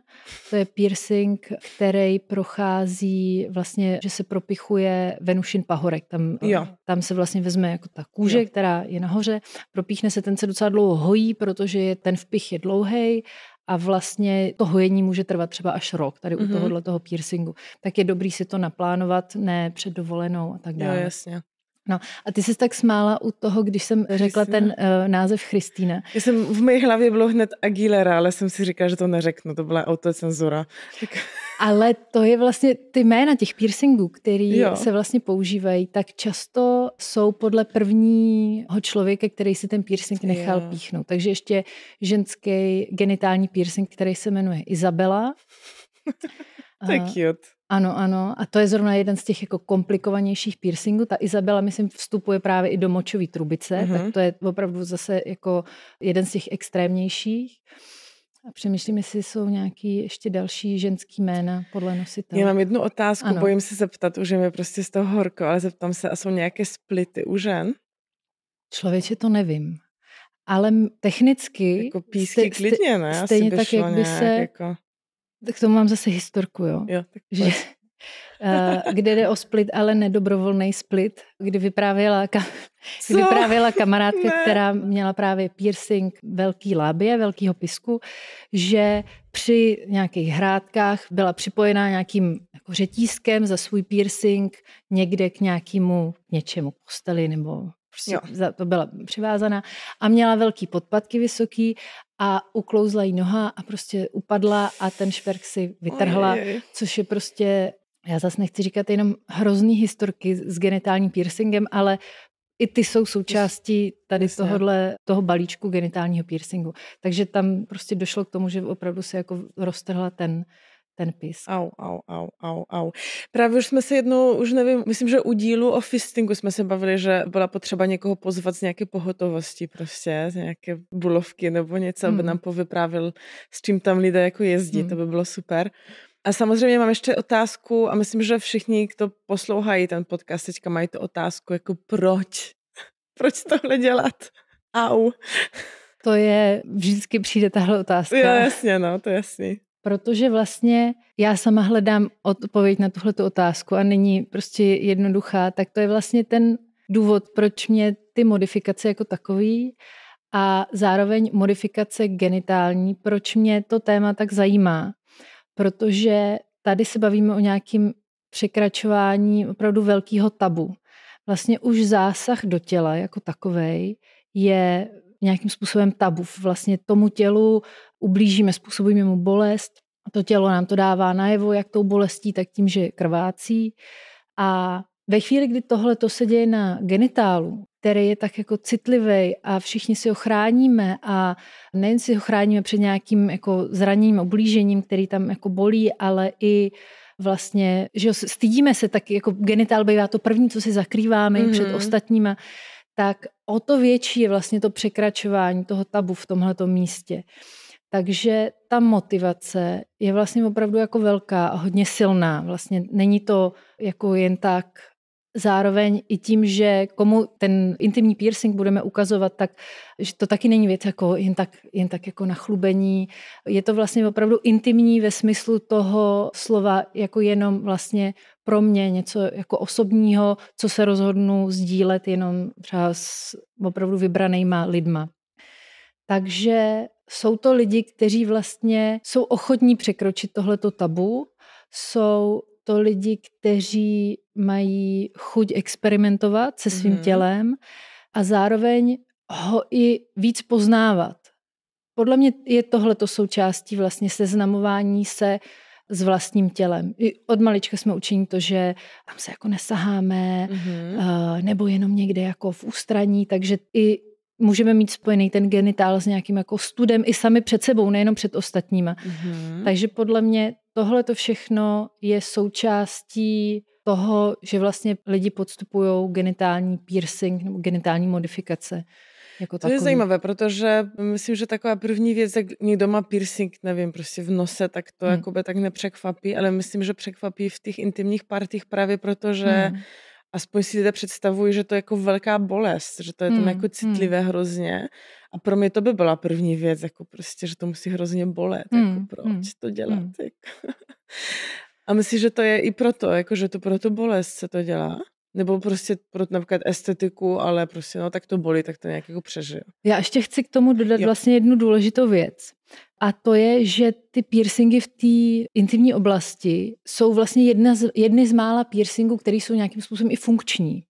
To je piercing, který prochází vlastně, že se propichuje Venušin pahorek. Tam, eh, jo. tam se vlastně vezme jako ta kůže, jo. která je nahoře. Propíchne se, ten se docela dlouho hojí, protože je, ten vpich je dlouhý a vlastně to hojení může trvat třeba až rok tady mm-hmm. u mhm. tohohle toho piercingu, tak je dobrý si to naplánovat, ne před dovolenou a tak dále. Jo, jasně. No a ty jsi tak smála u toho, když jsem řekla ten uh, název Christina. Já jsem, v mé hlavě bylo hned Aguilera, ale jsem si říkala, že to neřeknu, to byla autocenzura. Tak... Ale to je vlastně ty jména těch piercingů, který jo. se vlastně používají, tak často jsou podle prvního člověka, který si ten piercing nechal jo. píchnout. Takže ještě ženský genitální piercing, který se jmenuje Izabela. Tak je cute. Ano, ano. A to je zrovna jeden z těch jako komplikovanějších piercingů. Ta Izabela, myslím, vstupuje právě i do močové trubice, uh-huh. tak mhm. to je opravdu zase jako jeden z těch extrémnějších. A přemýšlím, jestli jsou nějaký ještě další ženský jména podle nositelů. Já mám jednu otázku, ano. bojím se zeptat, už je mi prostě z toho horko, ale zeptám se, a jsou nějaké splity u žen? Člověče to nevím. Ale technicky... Jako písky ste, klidně, ne? Stejně tak, jak by se... Jako... Tak tomu mám zase historku, jo? jo tak že, Eh, kde jde o split, ale nedobrovolný split, kdy vyprávěla, ka- kdy vyprávěla kamarádka, ne. která měla právě piercing velký lábě, velkýho pisku, že při nějakých hrádkách byla připojená nějakým jako řetízkem za svůj piercing někde k nějakému něčemu posteli nebo prostě za to byla přivázaná a měla velký podpatky vysoký a uklouzla jí noha a prostě upadla a ten šperk si vytrhla, Ojej. což je prostě já zase nechci říkat jenom hrozný historky s genitálním piercingem, ale i ty jsou součástí tady Jasně. tohohle, toho balíčku genitálního piercingu. Takže tam prostě došlo k tomu, že opravdu se jako roztrhla ten, ten pis. Au, au, au, au, au. Právě už jsme se jednou, už nevím, myslím, že u dílu o fistingu jsme se bavili, že byla potřeba někoho pozvat z nějaké pohotovosti prostě, z nějaké bulovky nebo něco, hmm. aby nám povyprávil, s čím tam lidé jako jezdí, hmm. to by bylo super. A samozřejmě mám ještě otázku a myslím, že všichni, kdo poslouchají ten podcast, teďka mají tu otázku, jako proč? proč tohle dělat? Au. To je, vždycky přijde tahle otázka. Jo, jasně, no, to je jasný. Protože vlastně já sama hledám odpověď na tuhle otázku a není prostě jednoduchá, tak to je vlastně ten důvod, proč mě ty modifikace jako takový a zároveň modifikace genitální, proč mě to téma tak zajímá protože tady se bavíme o nějakým překračování opravdu velkého tabu. Vlastně už zásah do těla jako takovej je nějakým způsobem tabu. Vlastně tomu tělu ublížíme, způsobujeme mu bolest. A to tělo nám to dává najevo, jak tou bolestí, tak tím, že krvácí. A ve chvíli, kdy tohle to se děje na genitálu, který je tak jako citlivý a všichni si ho chráníme a nejen si ho chráníme před nějakým jako zraněním, oblížením, který tam jako bolí, ale i vlastně, že stydíme se, tak jako genitál bývá to první, co si zakrýváme mm-hmm. před mhm. ostatníma, tak o to větší je vlastně to překračování toho tabu v tomhletom místě. Takže ta motivace je vlastně opravdu jako velká a hodně silná. Vlastně není to jako jen tak zároveň i tím, že komu ten intimní piercing budeme ukazovat, tak že to taky není věc jako jen tak, jen tak jako nachlubení. Je to vlastně opravdu intimní ve smyslu toho slova jako jenom vlastně pro mě něco jako osobního, co se rozhodnu sdílet jenom třeba s opravdu vybranýma lidma. Takže jsou to lidi, kteří vlastně jsou ochotní překročit tohleto tabu, jsou to lidi, kteří mají chuť experimentovat se svým mm. tělem a zároveň ho i víc poznávat. Podle mě je tohle to součástí vlastně seznamování se s vlastním tělem. I od malička jsme učení to, že tam se jako nesaháme, mm-hmm. Eh, nebo jenom někde jako v ústraní, takže i můžeme mít spojený ten genitál s nějakým jako studem i sami před sebou, nejenom před ostatníma. Mm-hmm. Takže podle mě Tohle to všechno je součástí toho, že vlastně lidi podstupují genitální piercing nebo genitální modifikace. Jako to takový. je zajímavé, protože myslím, že taková první věc, jak někdo má piercing, nevím, prostě v nose, tak to hmm. jakoby tak nepřekvapí, ale myslím, že překvapí v těch intimních partích právě proto, že hmm. aspoň si lidé představují, že to je jako velká bolest, že to je tam hmm. jako hmm. citlivé hmm. hrozně a pro mě to by byla první věc, jako prostě, že to musí hrozně bolet, mm, jako hmm, proč mm, to dělat. Mm. A myslím, že to je i proto, jako, že to pro tu bolest se to dělá. Nebo prostě pro například estetiku, ale prostě no tak to bolí, tak to nějak jako přežil. Já ještě chci k tomu dodat jo. vlastně jednu důležitou věc. A to je, že ty piercingy v té intimní oblasti jsou vlastně jedna z, jedny z mála piercingů, které jsou nějakým způsobem i funkční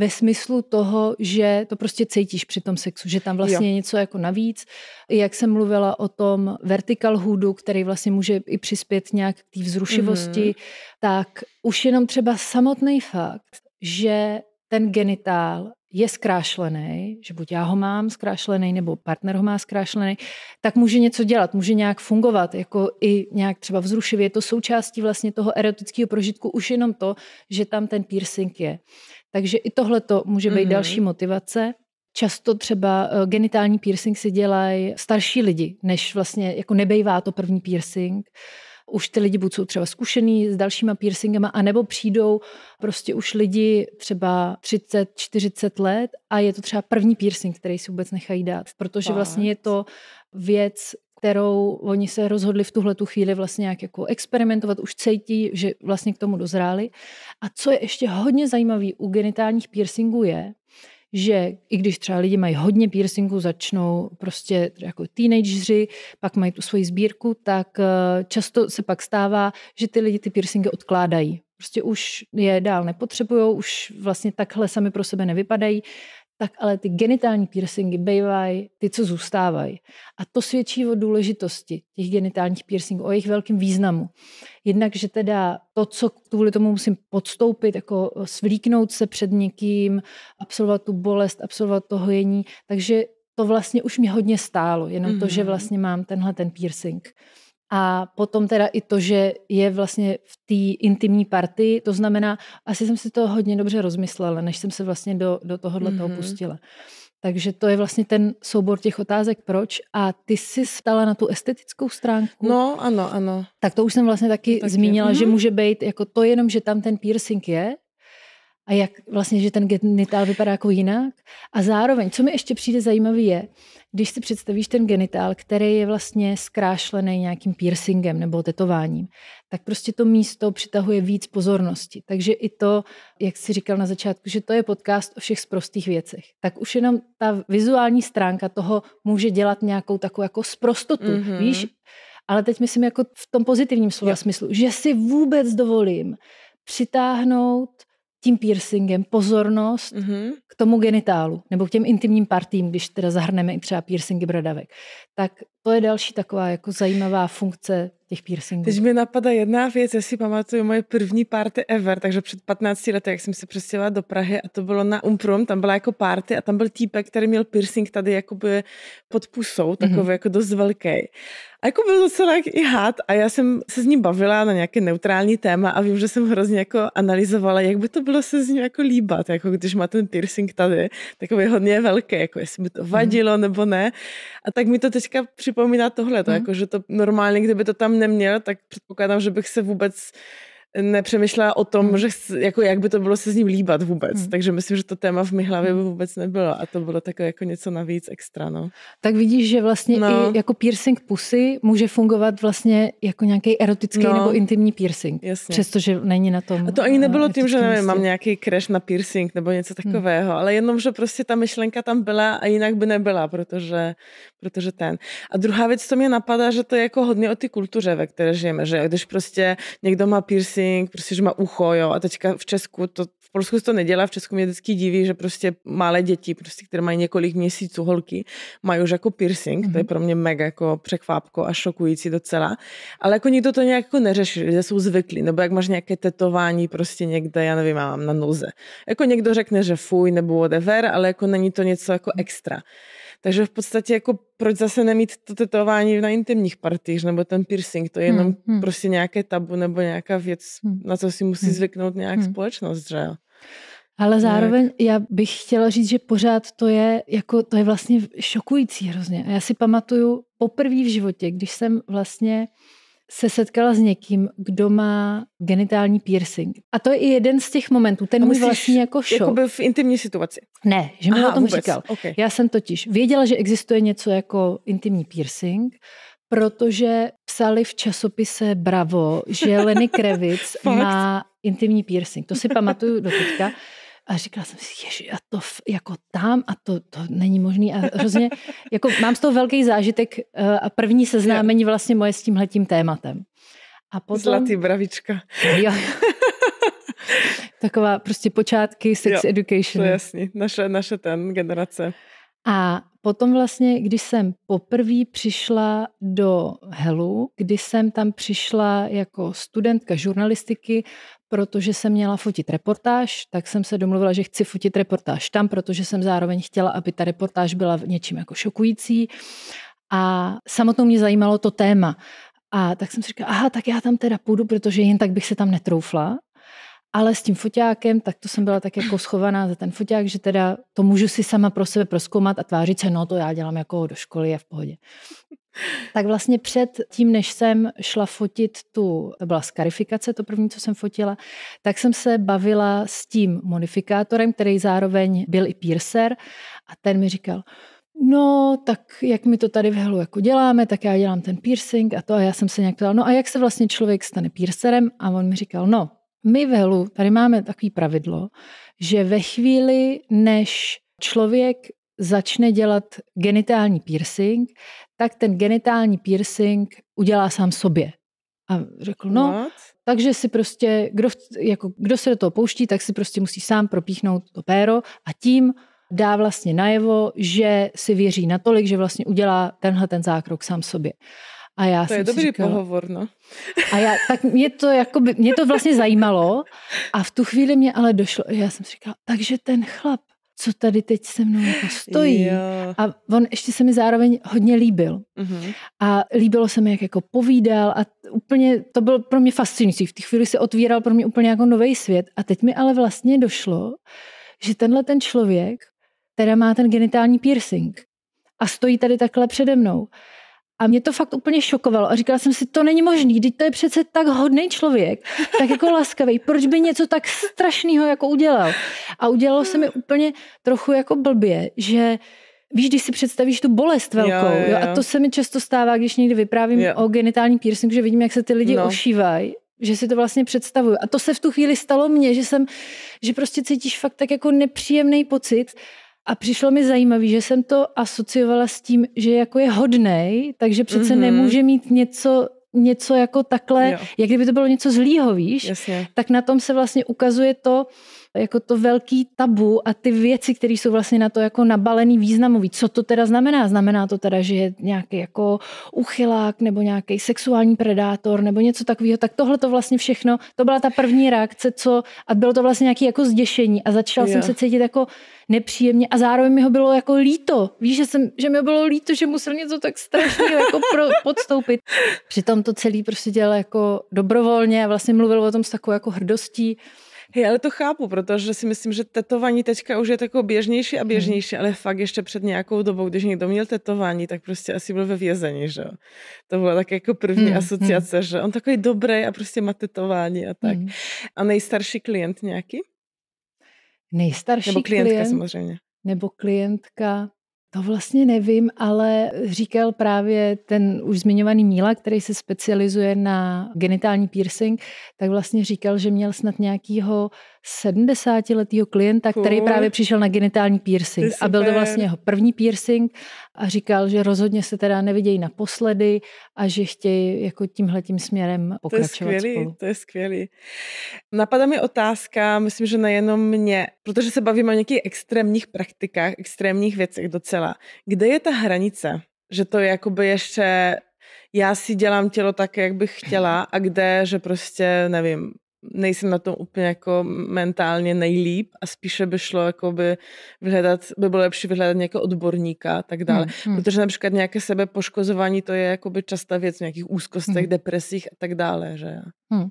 ve smyslu toho, že to prostě cítíš při tom sexu, že tam vlastně jo. je něco jako navíc. Jak jsem mluvila o tom vertical hoodu, který vlastně může i přispět nějak k té vzrušivosti, mm-hmm. tak už jenom třeba samotný fakt, že ten genitál je zkrášlený, že buď já ho mám zkrášlený, nebo partner ho má zkrášlený, tak může něco dělat, může nějak fungovat, jako i nějak třeba vzrušivě. Je to součástí vlastně toho erotického prožitku už jenom to, že tam ten piercing je. Takže i tohle to může být mm-hmm. další motivace. Často třeba eh, genitální piercing si dělají starší lidi, než vlastně, jako nebejvá to první piercing. Už ty lidi buď jsou třeba zkušený s dalšíma piercingama, anebo přijdou prostě už lidi třeba 30, 40 let a je to třeba první piercing, který si vůbec nechají dát, protože vlastně je to věc, kterou oni se rozhodli v tuhle tu chvíli vlastně nějak jako experimentovat, už cítí, že vlastně k tomu dozráli. A co je ještě hodně zajímavé u genitálních piercingů je, že i když třeba lidi mají hodně piercingů, začnou prostě jako teenageři, pak mají tu svoji sbírku, tak eh, často se pak stává, že ty lidi ty piercingy odkládají. Prostě už je dál nepotřebují, už vlastně takhle sami pro sebe nevypadají tak ale ty genitální piercingy bývají ty, co zůstávají. A to svědčí o důležitosti těch genitálních piercingů, o jejich velkém významu. Jednak, že teda to, co kvůli tomu musím podstoupit, jako eh, svlíknout se před někým, absolvovat tu bolest, absolvovat to hojení, takže to vlastně už mě hodně stálo, jenom mm-hmm. to, že mm-hmm. vlastně mám tenhle ten piercing. A potom teda i to, že je vlastně v té intimní partii, to znamená, asi jsem si to hodně dobře rozmyslela, než jsem se vlastně do, do tohohle mm-hmm. toho pustila. Takže to je vlastně ten soubor těch otázek, proč. A ty jsi stala na tu estetickou stránku. No, ano, ano. Tak to už jsem vlastně taky, tak zmínila, je. že mm-hmm. může být jako to jenom, že tam ten piercing je, a jak vlastně, že ten genitál vypadá jako jinak. A zároveň, co mi ještě přijde zajímavé je, když si představíš ten genitál, který je vlastně zkrášlený nějakým piercingem nebo tetováním, tak prostě to místo přitahuje víc pozornosti. Takže i to, jak jsi říkal na začátku, že to je podcast o všech sprostých věcech, tak už jenom ta vizuální stránka toho může dělat nějakou takovou jako sprostotu. Mm-hmm. Víš, ale teď myslím jako v tom pozitivním slova jo. smyslu, že si vůbec dovolím přitáhnout tím piercingem pozornost mm-hmm. k tomu genitálu nebo k těm intimním partím, když teda zahrneme i třeba piercingy bradavek. Tak to je další taková jako zajímavá funkce těch piercingů. Teď mi napadá jedna věc, já si pamatuju moje první party ever, takže před 15 lety, jak jsem se přestěhovala do Prahy a to bylo na Umprum, tam byla jako party a tam byl týpek, který měl piercing tady jakoby pod pusou, takový mm-hmm. jako dost velký. A jako byl docela jak i hád a já jsem se s ním bavila na nějaké neutrální téma a vím, že jsem hrozně jako analyzovala, jak by to bylo se s ním jako líbat, jako když má ten piercing tady, takový hodně velký, jako jestli by to mhm. vadilo mm. nebo ne. A tak mi to teďka připomíná tohle, to, mm. jako, že to normálně, kdyby to tam neměl, tak předpokládám, že bych se vůbec nepřemýšlela o tom, hmm. že jako jak by to bylo se s ním líbat vůbec. Hmm. Takže myslím, že to téma v mé hlavě by hmm. vůbec nebylo a to bylo takové jako něco navíc extra. No. Tak vidíš, že vlastně no. i jako piercing pusy může fungovat vlastně jako nějaký erotický no. nebo intimní piercing. Jasně. Přestože není na tom. A to ani nebylo eh, tím, že nevím, mám nějaký crash na piercing nebo něco hmm. takového, hmm. ale jenom, že prostě ta myšlenka tam byla a jinak by nebyla, protože, protože ten. A druhá věc, co mě napadá, že to je jako hodně o ty kultuře, ve které žijeme, že když prostě někdo má piercing piercing, prostě, že má ucho, jo, a teďka v Česku to, v Polsku se to nedělá, v Česku mě vždycky diví, že prostě malé děti, prostě, které mají několik měsíců holky, mají už jako piercing, mm-hmm. to je mhm. pro mě mega jako překvápko a šokující docela, ale jako nikdo to nějak jako neřeší, že jsou zvyklí, nebo jak máš nějaké tetování prostě někde, já nevím, mám na noze. Jako někdo řekne, že fuj, nebo whatever, ale jako není to něco jako mhm. extra. Takže v podstatě jako proč zase nemít to tetování na intimních partích nebo ten piercing, to je jenom hmm, hmm. prostě nějaké tabu nebo nějaká věc, hmm. na co si musí hmm. zvyknout nějak hmm. společnost, že jo. Ale zároveň tak. já bych chtěla říct, že pořád to je, jako, to je vlastně šokující hrozně. A já si pamatuju poprvé v životě, když jsem vlastně uh, se setkala s někým, kdo má genitální piercing. A to je i jeden z těch momentů, ten můj vlastní jako šok. Jako byl v intimní situaci? Ne, že mi o tom vůbec. říkal. Okay. Já jsem totiž věděla, že existuje něco jako intimní piercing, protože psali v časopise Bravo, že Leny Krevic má intimní piercing. To si pamatuju do teďka. A říkala jsem si, ježi, a to jako tam, a to, to není možný. A hrozně, jako mám z toho velký zážitek eh, a první seznámení vlastně moje s tímhletím tématem. A potom... Zlatý bravička. Jo. Taková prostě počátky sex jo, education. To jasný, naše, naše ten generace. A potom vlastně, když jsem poprvé přišla do Helu, kdy jsem tam přišla jako studentka žurnalistiky, protože jsem měla fotit reportáž, tak jsem se domluvila, že chci fotit reportáž tam, protože jsem zároveň chtěla, aby ta reportáž byla něčím jako šokující. A samotnou mě zajímalo to téma. A tak jsem si říkala, aha, tak já tam teda půjdu, protože jen tak bych se tam netroufla ale s tím foťákem, tak to jsem byla tak jako schovaná za ten foťák, že teda to můžu si sama pro sebe proskoumat a tvářit se, no to já dělám jako do školy, je v pohodě. Tak vlastně před tím, než jsem šla fotit tu, to byla skarifikace, to první, co jsem fotila, tak jsem se bavila s tím modifikátorem, který zároveň byl i piercer a ten mi říkal, no tak jak my to tady v Helu jako děláme, tak já dělám ten piercing a to a já jsem se nějak ptala, no a jak se vlastně člověk stane piercerem a on mi říkal, no my ve Helu tady máme takové pravidlo, že ve chvíli, než člověk začne dělat genitální piercing, tak ten genitální piercing udělá sám sobě. A řekl, no, What? takže si prostě, kdo, jako, kdo se do toho pouští, tak si prostě musí sám propíchnout to péro a tím dá vlastně najevo, že si věří natolik, že vlastně udělá tenhle ten zákrok sám sobě. A já to je dobrý říkala, pohovor, no. A já, tak mě to, jakoby, mě to vlastně zajímalo a v tu chvíli mě ale došlo, já jsem si říkala, takže ten chlap, co tady teď se mnou jako stojí. Jo. A on ještě se mi zároveň hodně líbil. Mm-hmm. A líbilo se mi, jak jako povídal a úplně, to bylo pro mě fascinující. V té chvíli se otvíral pro mě úplně jako nový svět. A teď mi ale vlastně došlo, že tenhle ten člověk teda má ten genitální piercing a stojí tady takhle přede mnou. A mě to fakt úplně šokovalo a říkala jsem si, to není možný, teď to je přece tak hodný člověk, tak jako laskavý, proč by něco tak strašného jako udělal? A udělalo se mi úplně trochu jako blbě, že Víš, když si představíš tu bolest velkou, jo, jo, jo. a to se mi často stává, když někdy vyprávím jo. o genitální piercingu, že vidím, jak se ty lidi no. ošívají, že si to vlastně představuju. A to se v tu chvíli stalo mně, že jsem, že prostě cítíš fakt tak jako nepříjemný pocit a přišlo mi zajímavé, že jsem to asociovala s tím, že jako je hodnej, takže přece mm-hmm. nemůže mít něco něco jako takhle, jo. jak kdyby to bylo něco zlýho, víš, Jasně. tak na tom se vlastně ukazuje to, jako to velký tabu a ty věci, které jsou vlastně na to jako nabalený významový. Co to teda znamená? Znamená to teda, že je nějaký jako uchylák nebo nějaký sexuální predátor nebo něco takového. Tak tohle to vlastně všechno, to byla ta první reakce, co a bylo to vlastně nějaký jako zděšení a začal jsem se cítit jako nepříjemně a zároveň mi ho bylo jako líto. Víš, že, jsem, že mi bylo líto, že musel něco tak strašného jako pro, podstoupit. Přitom to celý prostě dělal jako dobrovolně a vlastně mluvil o tom s takovou jako hrdostí. Hej, ale to chápu, protože si myslím, že tetování teďka už je takové jako běžnější a mhm. běžnější, ale fakt ještě před nějakou dobou, když někdo měl tetování, tak prostě asi byl ve vězení, že jo. To byla tak jako první hmm, asociace, hmm. že on takový dobrý a prostě má tetování a tak. Hmm. A nejstarší klient nějaký? Nejstarší Nebo klientka klient, samozřejmě. Nebo klientka, to vlastně nevím, ale říkal právě ten už zmiňovaný Míla, který se specializuje na genitální piercing, tak vlastně říkal, že měl snad nějakýho 70-letého klienta, který který právě přišel na genitální piercing. A byl to vlastně jeho první piercing a říkal, že rozhodně se teda nevidějí naposledy a že chtějí jako tím směrem pokračovat To je skvělý, spolu. to je skvělý. Napadá mi otázka, myslím, že nejenom mě, protože se bavíme o nějakých extrémních praktikách, extrémních věcech docela. Kde je ta hranice? Že to je jakoby ještě já si dělám tělo tak, jak bych chtěla a kde, že prostě nevím, nejsem na tom úplně jako mentálně nejlíp a spíše by šlo jako by vyhledat, by bylo lepší vyhledat nějakého odborníka a tak dále. Hmm, hmm. Protože například nějaké sebepoškozování to je by častá věc v nějakých úzkostech, hmm. depresích a tak dále, že? Hmm.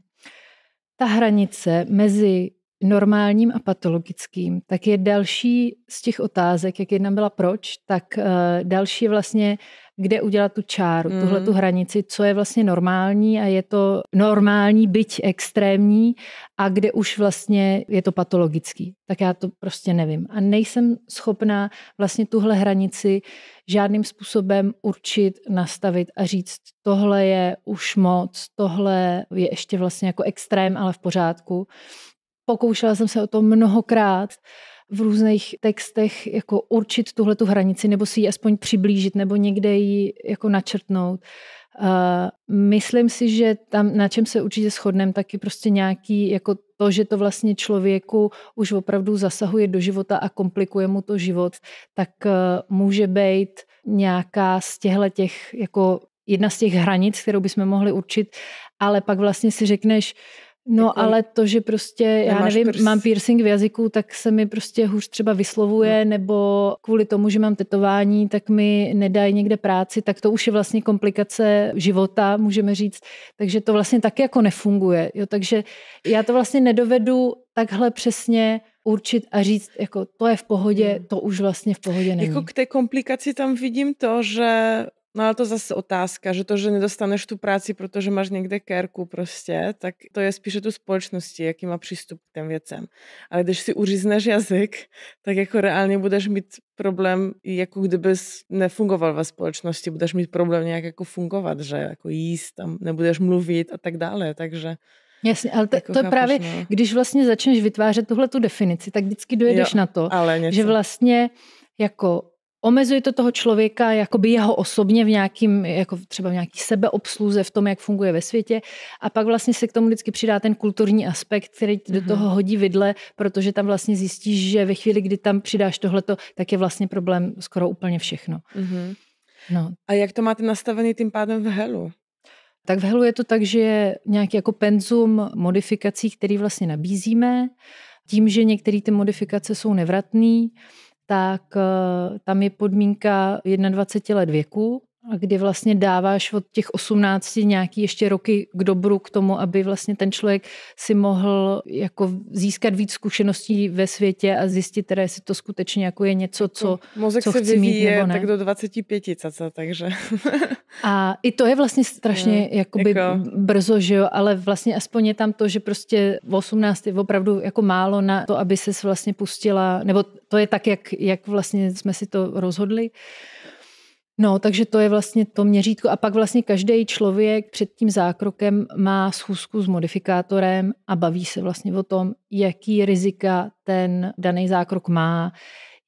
Ta hranice mezi normálním a patologickým, tak je další z těch otázek, jak jedna byla proč, tak eh, další vlastně, kde udělat tu čáru, mm. tuhle tu hranici, co je vlastně normální a je to normální, byť extrémní a kde už vlastně je to patologický. Tak já to prostě nevím. A nejsem schopná vlastně tuhle hranici žádným způsobem určit, nastavit a říct, tohle je už moc, tohle je ještě vlastně jako extrém, ale v pořádku. Pokoušela jsem se o to mnohokrát v různých textech jako určit tuhle tu hranici, nebo si ji aspoň přiblížit, nebo někde ji jako načrtnout. Uh, myslím si, že tam, na čem se určitě shodneme, tak je prostě nějaký, jako to, že to vlastně člověku už opravdu zasahuje do života a komplikuje mu to život, tak uh, může být nějaká z těchto těch, jako jedna z těch hranic, kterou bychom mohli určit, ale pak vlastně si řekneš, No jako, ale to, že prostě, já nevím, prs. mám piercing v jazyku, tak se mi prostě hůř třeba vyslovuje, no. nebo kvůli tomu, že mám tetování, tak mi nedají někde práci, tak to už je vlastně komplikace života, můžeme říct. Takže to vlastně taky jako nefunguje. Jo? Takže já to vlastně nedovedu takhle přesně určit a říct, jako to je v pohodě, hmm. to už vlastně v pohodě není. Jako k té komplikaci tam vidím to, že No ale to zase otázka, že to, že nedostaneš tu práci, protože máš někde kérku prostě, tak to je spíše tu společnosti, jaký má přístup k těm věcem. Ale když si uřízneš jazyk, tak jako reálně budeš mít problém, jako kdyby nefungoval ve společnosti, budeš mít problém nějak jako fungovat, že jako jíst tam, nebudeš mluvit a tak dále, takže... Jasně, ale to, jako to je právě, ne? No. když vlastně začneš vytvářet tuhle tu definici, tak vždycky dojedeš jo, na to, že vlastně jako omezuje to toho člověka, jakoby jeho osobně v nějakým, jako třeba v nějaký sebeobsluze, v tom, jak funguje ve světě. A pak vlastně se k tomu vždycky přidá ten kulturní aspekt, který mm-hmm. do mhm. toho hodí vidle, protože tam vlastně zjistíš, že ve chvíli, kdy tam přidáš tohleto, tak je vlastně problém skoro úplně všechno. Mm-hmm. No. A jak to máte nastavený tím pádem v Helu? Tak v Helu je to tak, že je nějaký jako penzum modifikací, který vlastně nabízíme, tím, že některé ty modifikace jsou nevratné, tak eh, tam je podmínka 21 let věku a kdy vlastně dáváš od těch 18 nějaký ještě roky k dobru k tomu, aby vlastně ten člověk si mohl jako získat víc zkušeností ve světě a zjistit, teda jestli to skutečně jako je něco, co no, Mozek co se chci mít, nebo ne. tak do 25 caca, takže. a i to je vlastně strašně no, jakoby jako... brzo, že jo, ale vlastně aspoň je tam to, že prostě v 18 je opravdu jako málo na to, aby se vlastně pustila, nebo to je tak, jak, jak vlastně jsme si to rozhodli No, takže to je vlastně to měřítko. A pak vlastně každý člověk před tím zákrokem má schůzku s modifikátorem a baví se vlastně o tom, jaký rizika ten daný zákrok má,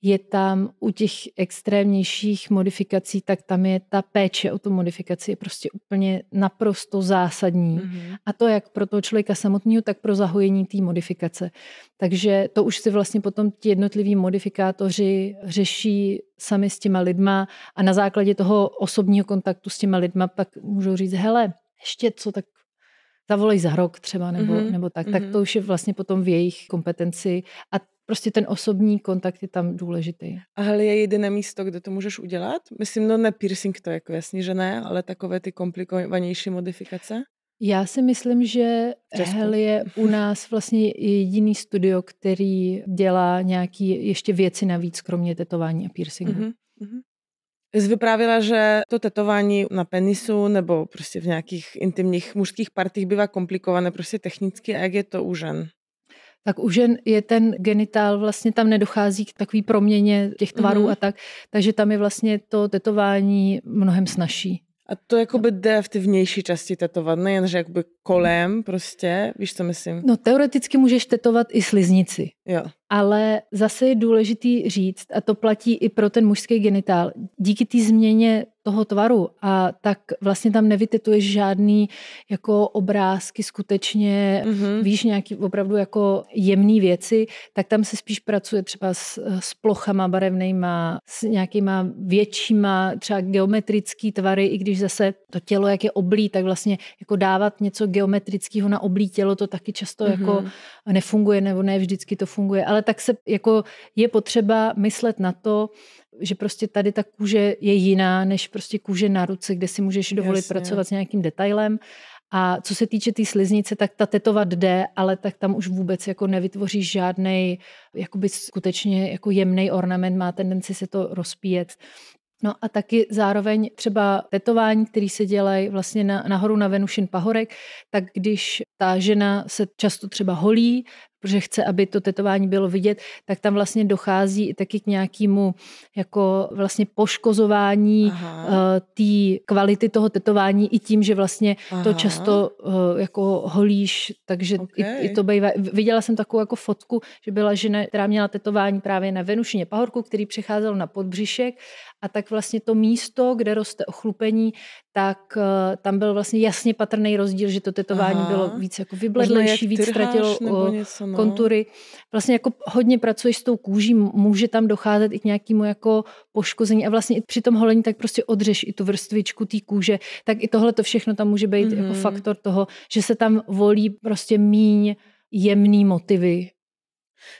je tam u těch extrémnějších modifikací, tak tam je ta péče o tu modifikaci je prostě úplně naprosto zásadní. Mm-hmm. A to jak pro toho člověka samotného, tak pro zahojení té modifikace. Takže to už si vlastně potom ti jednotliví modifikátoři řeší sami s těma lidma a na základě toho osobního kontaktu s těma lidma pak můžou říct, hele, ještě co, tak zavolej za rok třeba nebo, mm-hmm. nebo tak, mm-hmm. tak to už je vlastně potom v jejich kompetenci a prostě ten osobní kontakt je tam důležitý. A hele, je jediné místo, kde to můžeš udělat? Myslím, no ne piercing to jako jasně, že ne, ale takové ty komplikovanější modifikace? Já si myslím, že Hel je u nás vlastně jediný studio, který dělá nějaký ještě věci navíc, kromě tetování a piercingu. Mm-hmm. mm-hmm. Jsi vyprávila, že to tetování na penisu nebo prostě v nějakých intimních mužských partích bývá komplikované prostě technicky a jak je to u žen? tak u žen je ten genitál, vlastně tam nedochází k takové proměně těch tvarů mm-hmm. a tak, takže tam je vlastně to tetování mnohem snažší. A to jakoby jde v ty vnější části tetovat, nejenže jakoby kolem prostě, víš, co myslím? No teoreticky můžeš tetovat i sliznici. Jo. Ale zase je důležitý říct, a to platí i pro ten mužský genitál, díky té změně toho tvaru a tak vlastně tam nevytetuješ žádný jako obrázky skutečně, mm-hmm. víš, nějaký opravdu jako jemné věci, tak tam se spíš pracuje třeba s, s plochama barevnýma, s nějakýma většíma třeba geometrický tvary, i když zase to tělo, jak je oblí, tak vlastně jako dávat něco geometrického na oblí tělo, to taky často mm-hmm. jako mhm. nefunguje nebo ne vždycky to funguje funguje, ale tak se jako je potřeba myslet na to, že prostě tady ta kůže je jiná než prostě kůže na ruce, kde si můžeš dovolit Jasně. pracovat s nějakým detailem. A co se týče té tý sliznice, tak ta tetovat jde, ale tak tam už vůbec jako nevytvoříš jako jakoby skutečně jako jemný ornament, má tendenci se to rozpíjet. No a taky zároveň třeba tetování, který se dělají vlastně na, nahoru na Venušin pahorek, tak když ta žena se často třeba holí, protože chce, aby to tetování bylo vidět, tak tam vlastně dochází i taky k nějakému jako vlastně poškozování uh, té kvality toho tetování i tím, že vlastně Aha. to často uh, jako holíš, takže okay. i, i to bývá. Viděla jsem takovou jako fotku, že byla žena, která měla tetování právě na Venušině pahorku, který přecházel na podbřišek a tak vlastně to místo, kde roste ochlupení, tak eh, tam byl vlastně jasně patrný rozdíl, že to tetování Aha. bylo víc jako vybledlejší, víc ztratilo eh, no. kontury. Vlastně jako hodně pracuješ s tou kůží, může tam docházet i k nějakému jako poškození a vlastně i při tom holení tak prostě odřeš i tu vrstvičku té kůže, tak i tohle to všechno tam může být mm-hmm. jako mhm. faktor toho, že se tam volí prostě míň jemný motivy.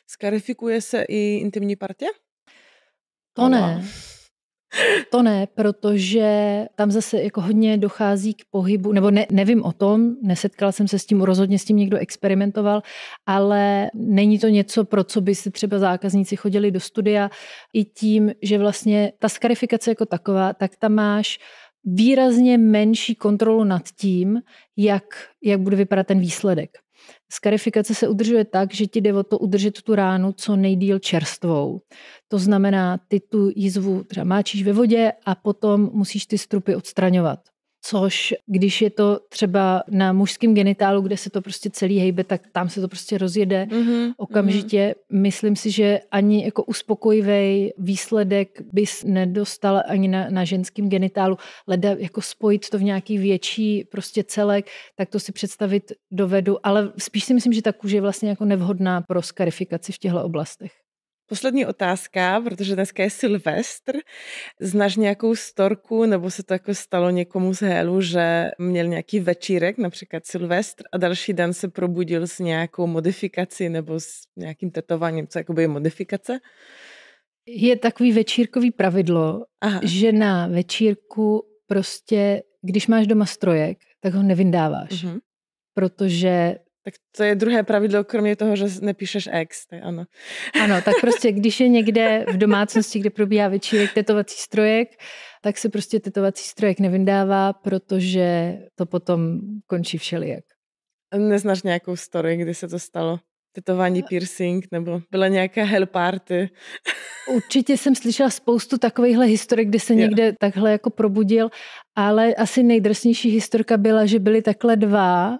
Skarifikuje se i intimní partě? To ne. To ne, protože tam zase jako hodně dochází k pohybu, nebo ne, nevím o tom, nesetkala jsem se s tím, rozhodně s tím někdo experimentoval, ale není to něco, pro co by si třeba zákazníci chodili do studia i tím, že vlastně ta skarifikace jako taková, tak tam máš výrazně menší kontrolu nad tím, jak, jak bude vypadat ten výsledek. Skarifikace se udržuje tak, že ti jde o to udržet tu ránu co nejdíl čerstvou. To znamená, ty tu jizvu, třeba máčíš ve vodě a potom musíš ty strupy odstraňovat. Což, když je to třeba na mužském genitálu, kde se to prostě celý hejbe, tak tam se to prostě rozjede mm-hmm. okamžitě. Mm-hmm. Myslím si, že ani jako uspokojivý výsledek bys nedostala ani na, na ženském genitálu. Leda jako spojit to v nějaký větší prostě celek, tak to si představit dovedu. Ale spíš si myslím, že ta kůže je vlastně jako nevhodná pro skarifikaci v těchto oblastech. Poslední otázka, protože dneska je Silvestr. Znáš nějakou storku, nebo se to jako stalo někomu z Hélu, že měl nějaký večírek, například Silvestr, a další den se probudil s nějakou modifikací nebo s nějakým tetováním, co jakoby je modifikace? Je takový večírkový pravidlo, Aha. že na večírku prostě, když máš doma strojek, tak ho nevindáváš. Uh-huh. Protože tak to je druhé pravidlo, kromě toho, že nepíšeš ex, je ano. Ano, tak prostě když je někde v domácnosti, kde probíhá večírek tetovací strojek, tak se prostě tetovací strojek nevyndává, protože to potom končí všelijak. Neznáš nějakou story, kdy se to stalo? Tetování eh. piercing nebo byla nějaká hell party? Určitě jsem slyšela spoustu takovýchhle historik, kde se někde jo. takhle jako probudil, ale asi nejdrsnější historka byla, že byli takhle dva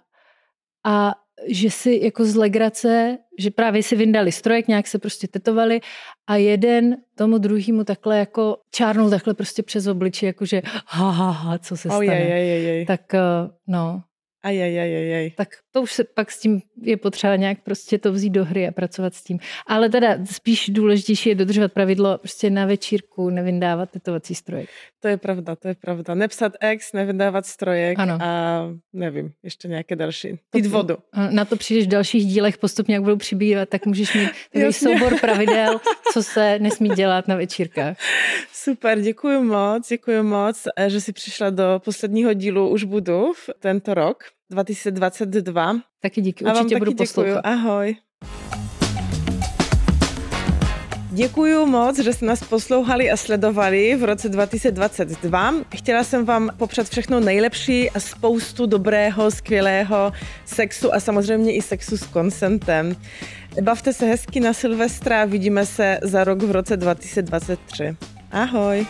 a že si jako z legrace, že právě si vyndali strojek, nějak se prostě tetovali a jeden tomu druhému takhle jako čárnul takhle prostě přes obličí, jakože ha, ha, ha, co se stane. Je, je, je, je. Tak eh, no, Ajajajajaj. Tak to už se pak s tím je potřeba nějak prostě to vzít do hry a pracovat s tím. Ale teda spíš důležitější je dodržovat pravidlo prostě na večírku nevydávat tetovací strojek. To je pravda, to je pravda. Nepsat ex, nevydávat strojek ano. a nevím, ještě nějaké další. Pít vodu. Na to přijdeš v dalších dílech postupně, jak budou přibývat, tak můžeš mít takový soubor pravidel, co se nesmí dělat na večírkách. Super, děkuji moc, děkuji moc, eh, že jsi přišla do posledního dílu Už budu tento rok. 2022. Taky díky, určitě A vám taky budu děkuju. Ahoj. Děkuji moc, že jste nás poslouchali a sledovali v roce 2022. Chtěla jsem vám popřát všechno nejlepší a spoustu dobrého, skvělého sexu a samozřejmě i sexu s konsentem. Bavte se hezky na Silvestra a vidíme se za rok v roce 2023. Ahoj!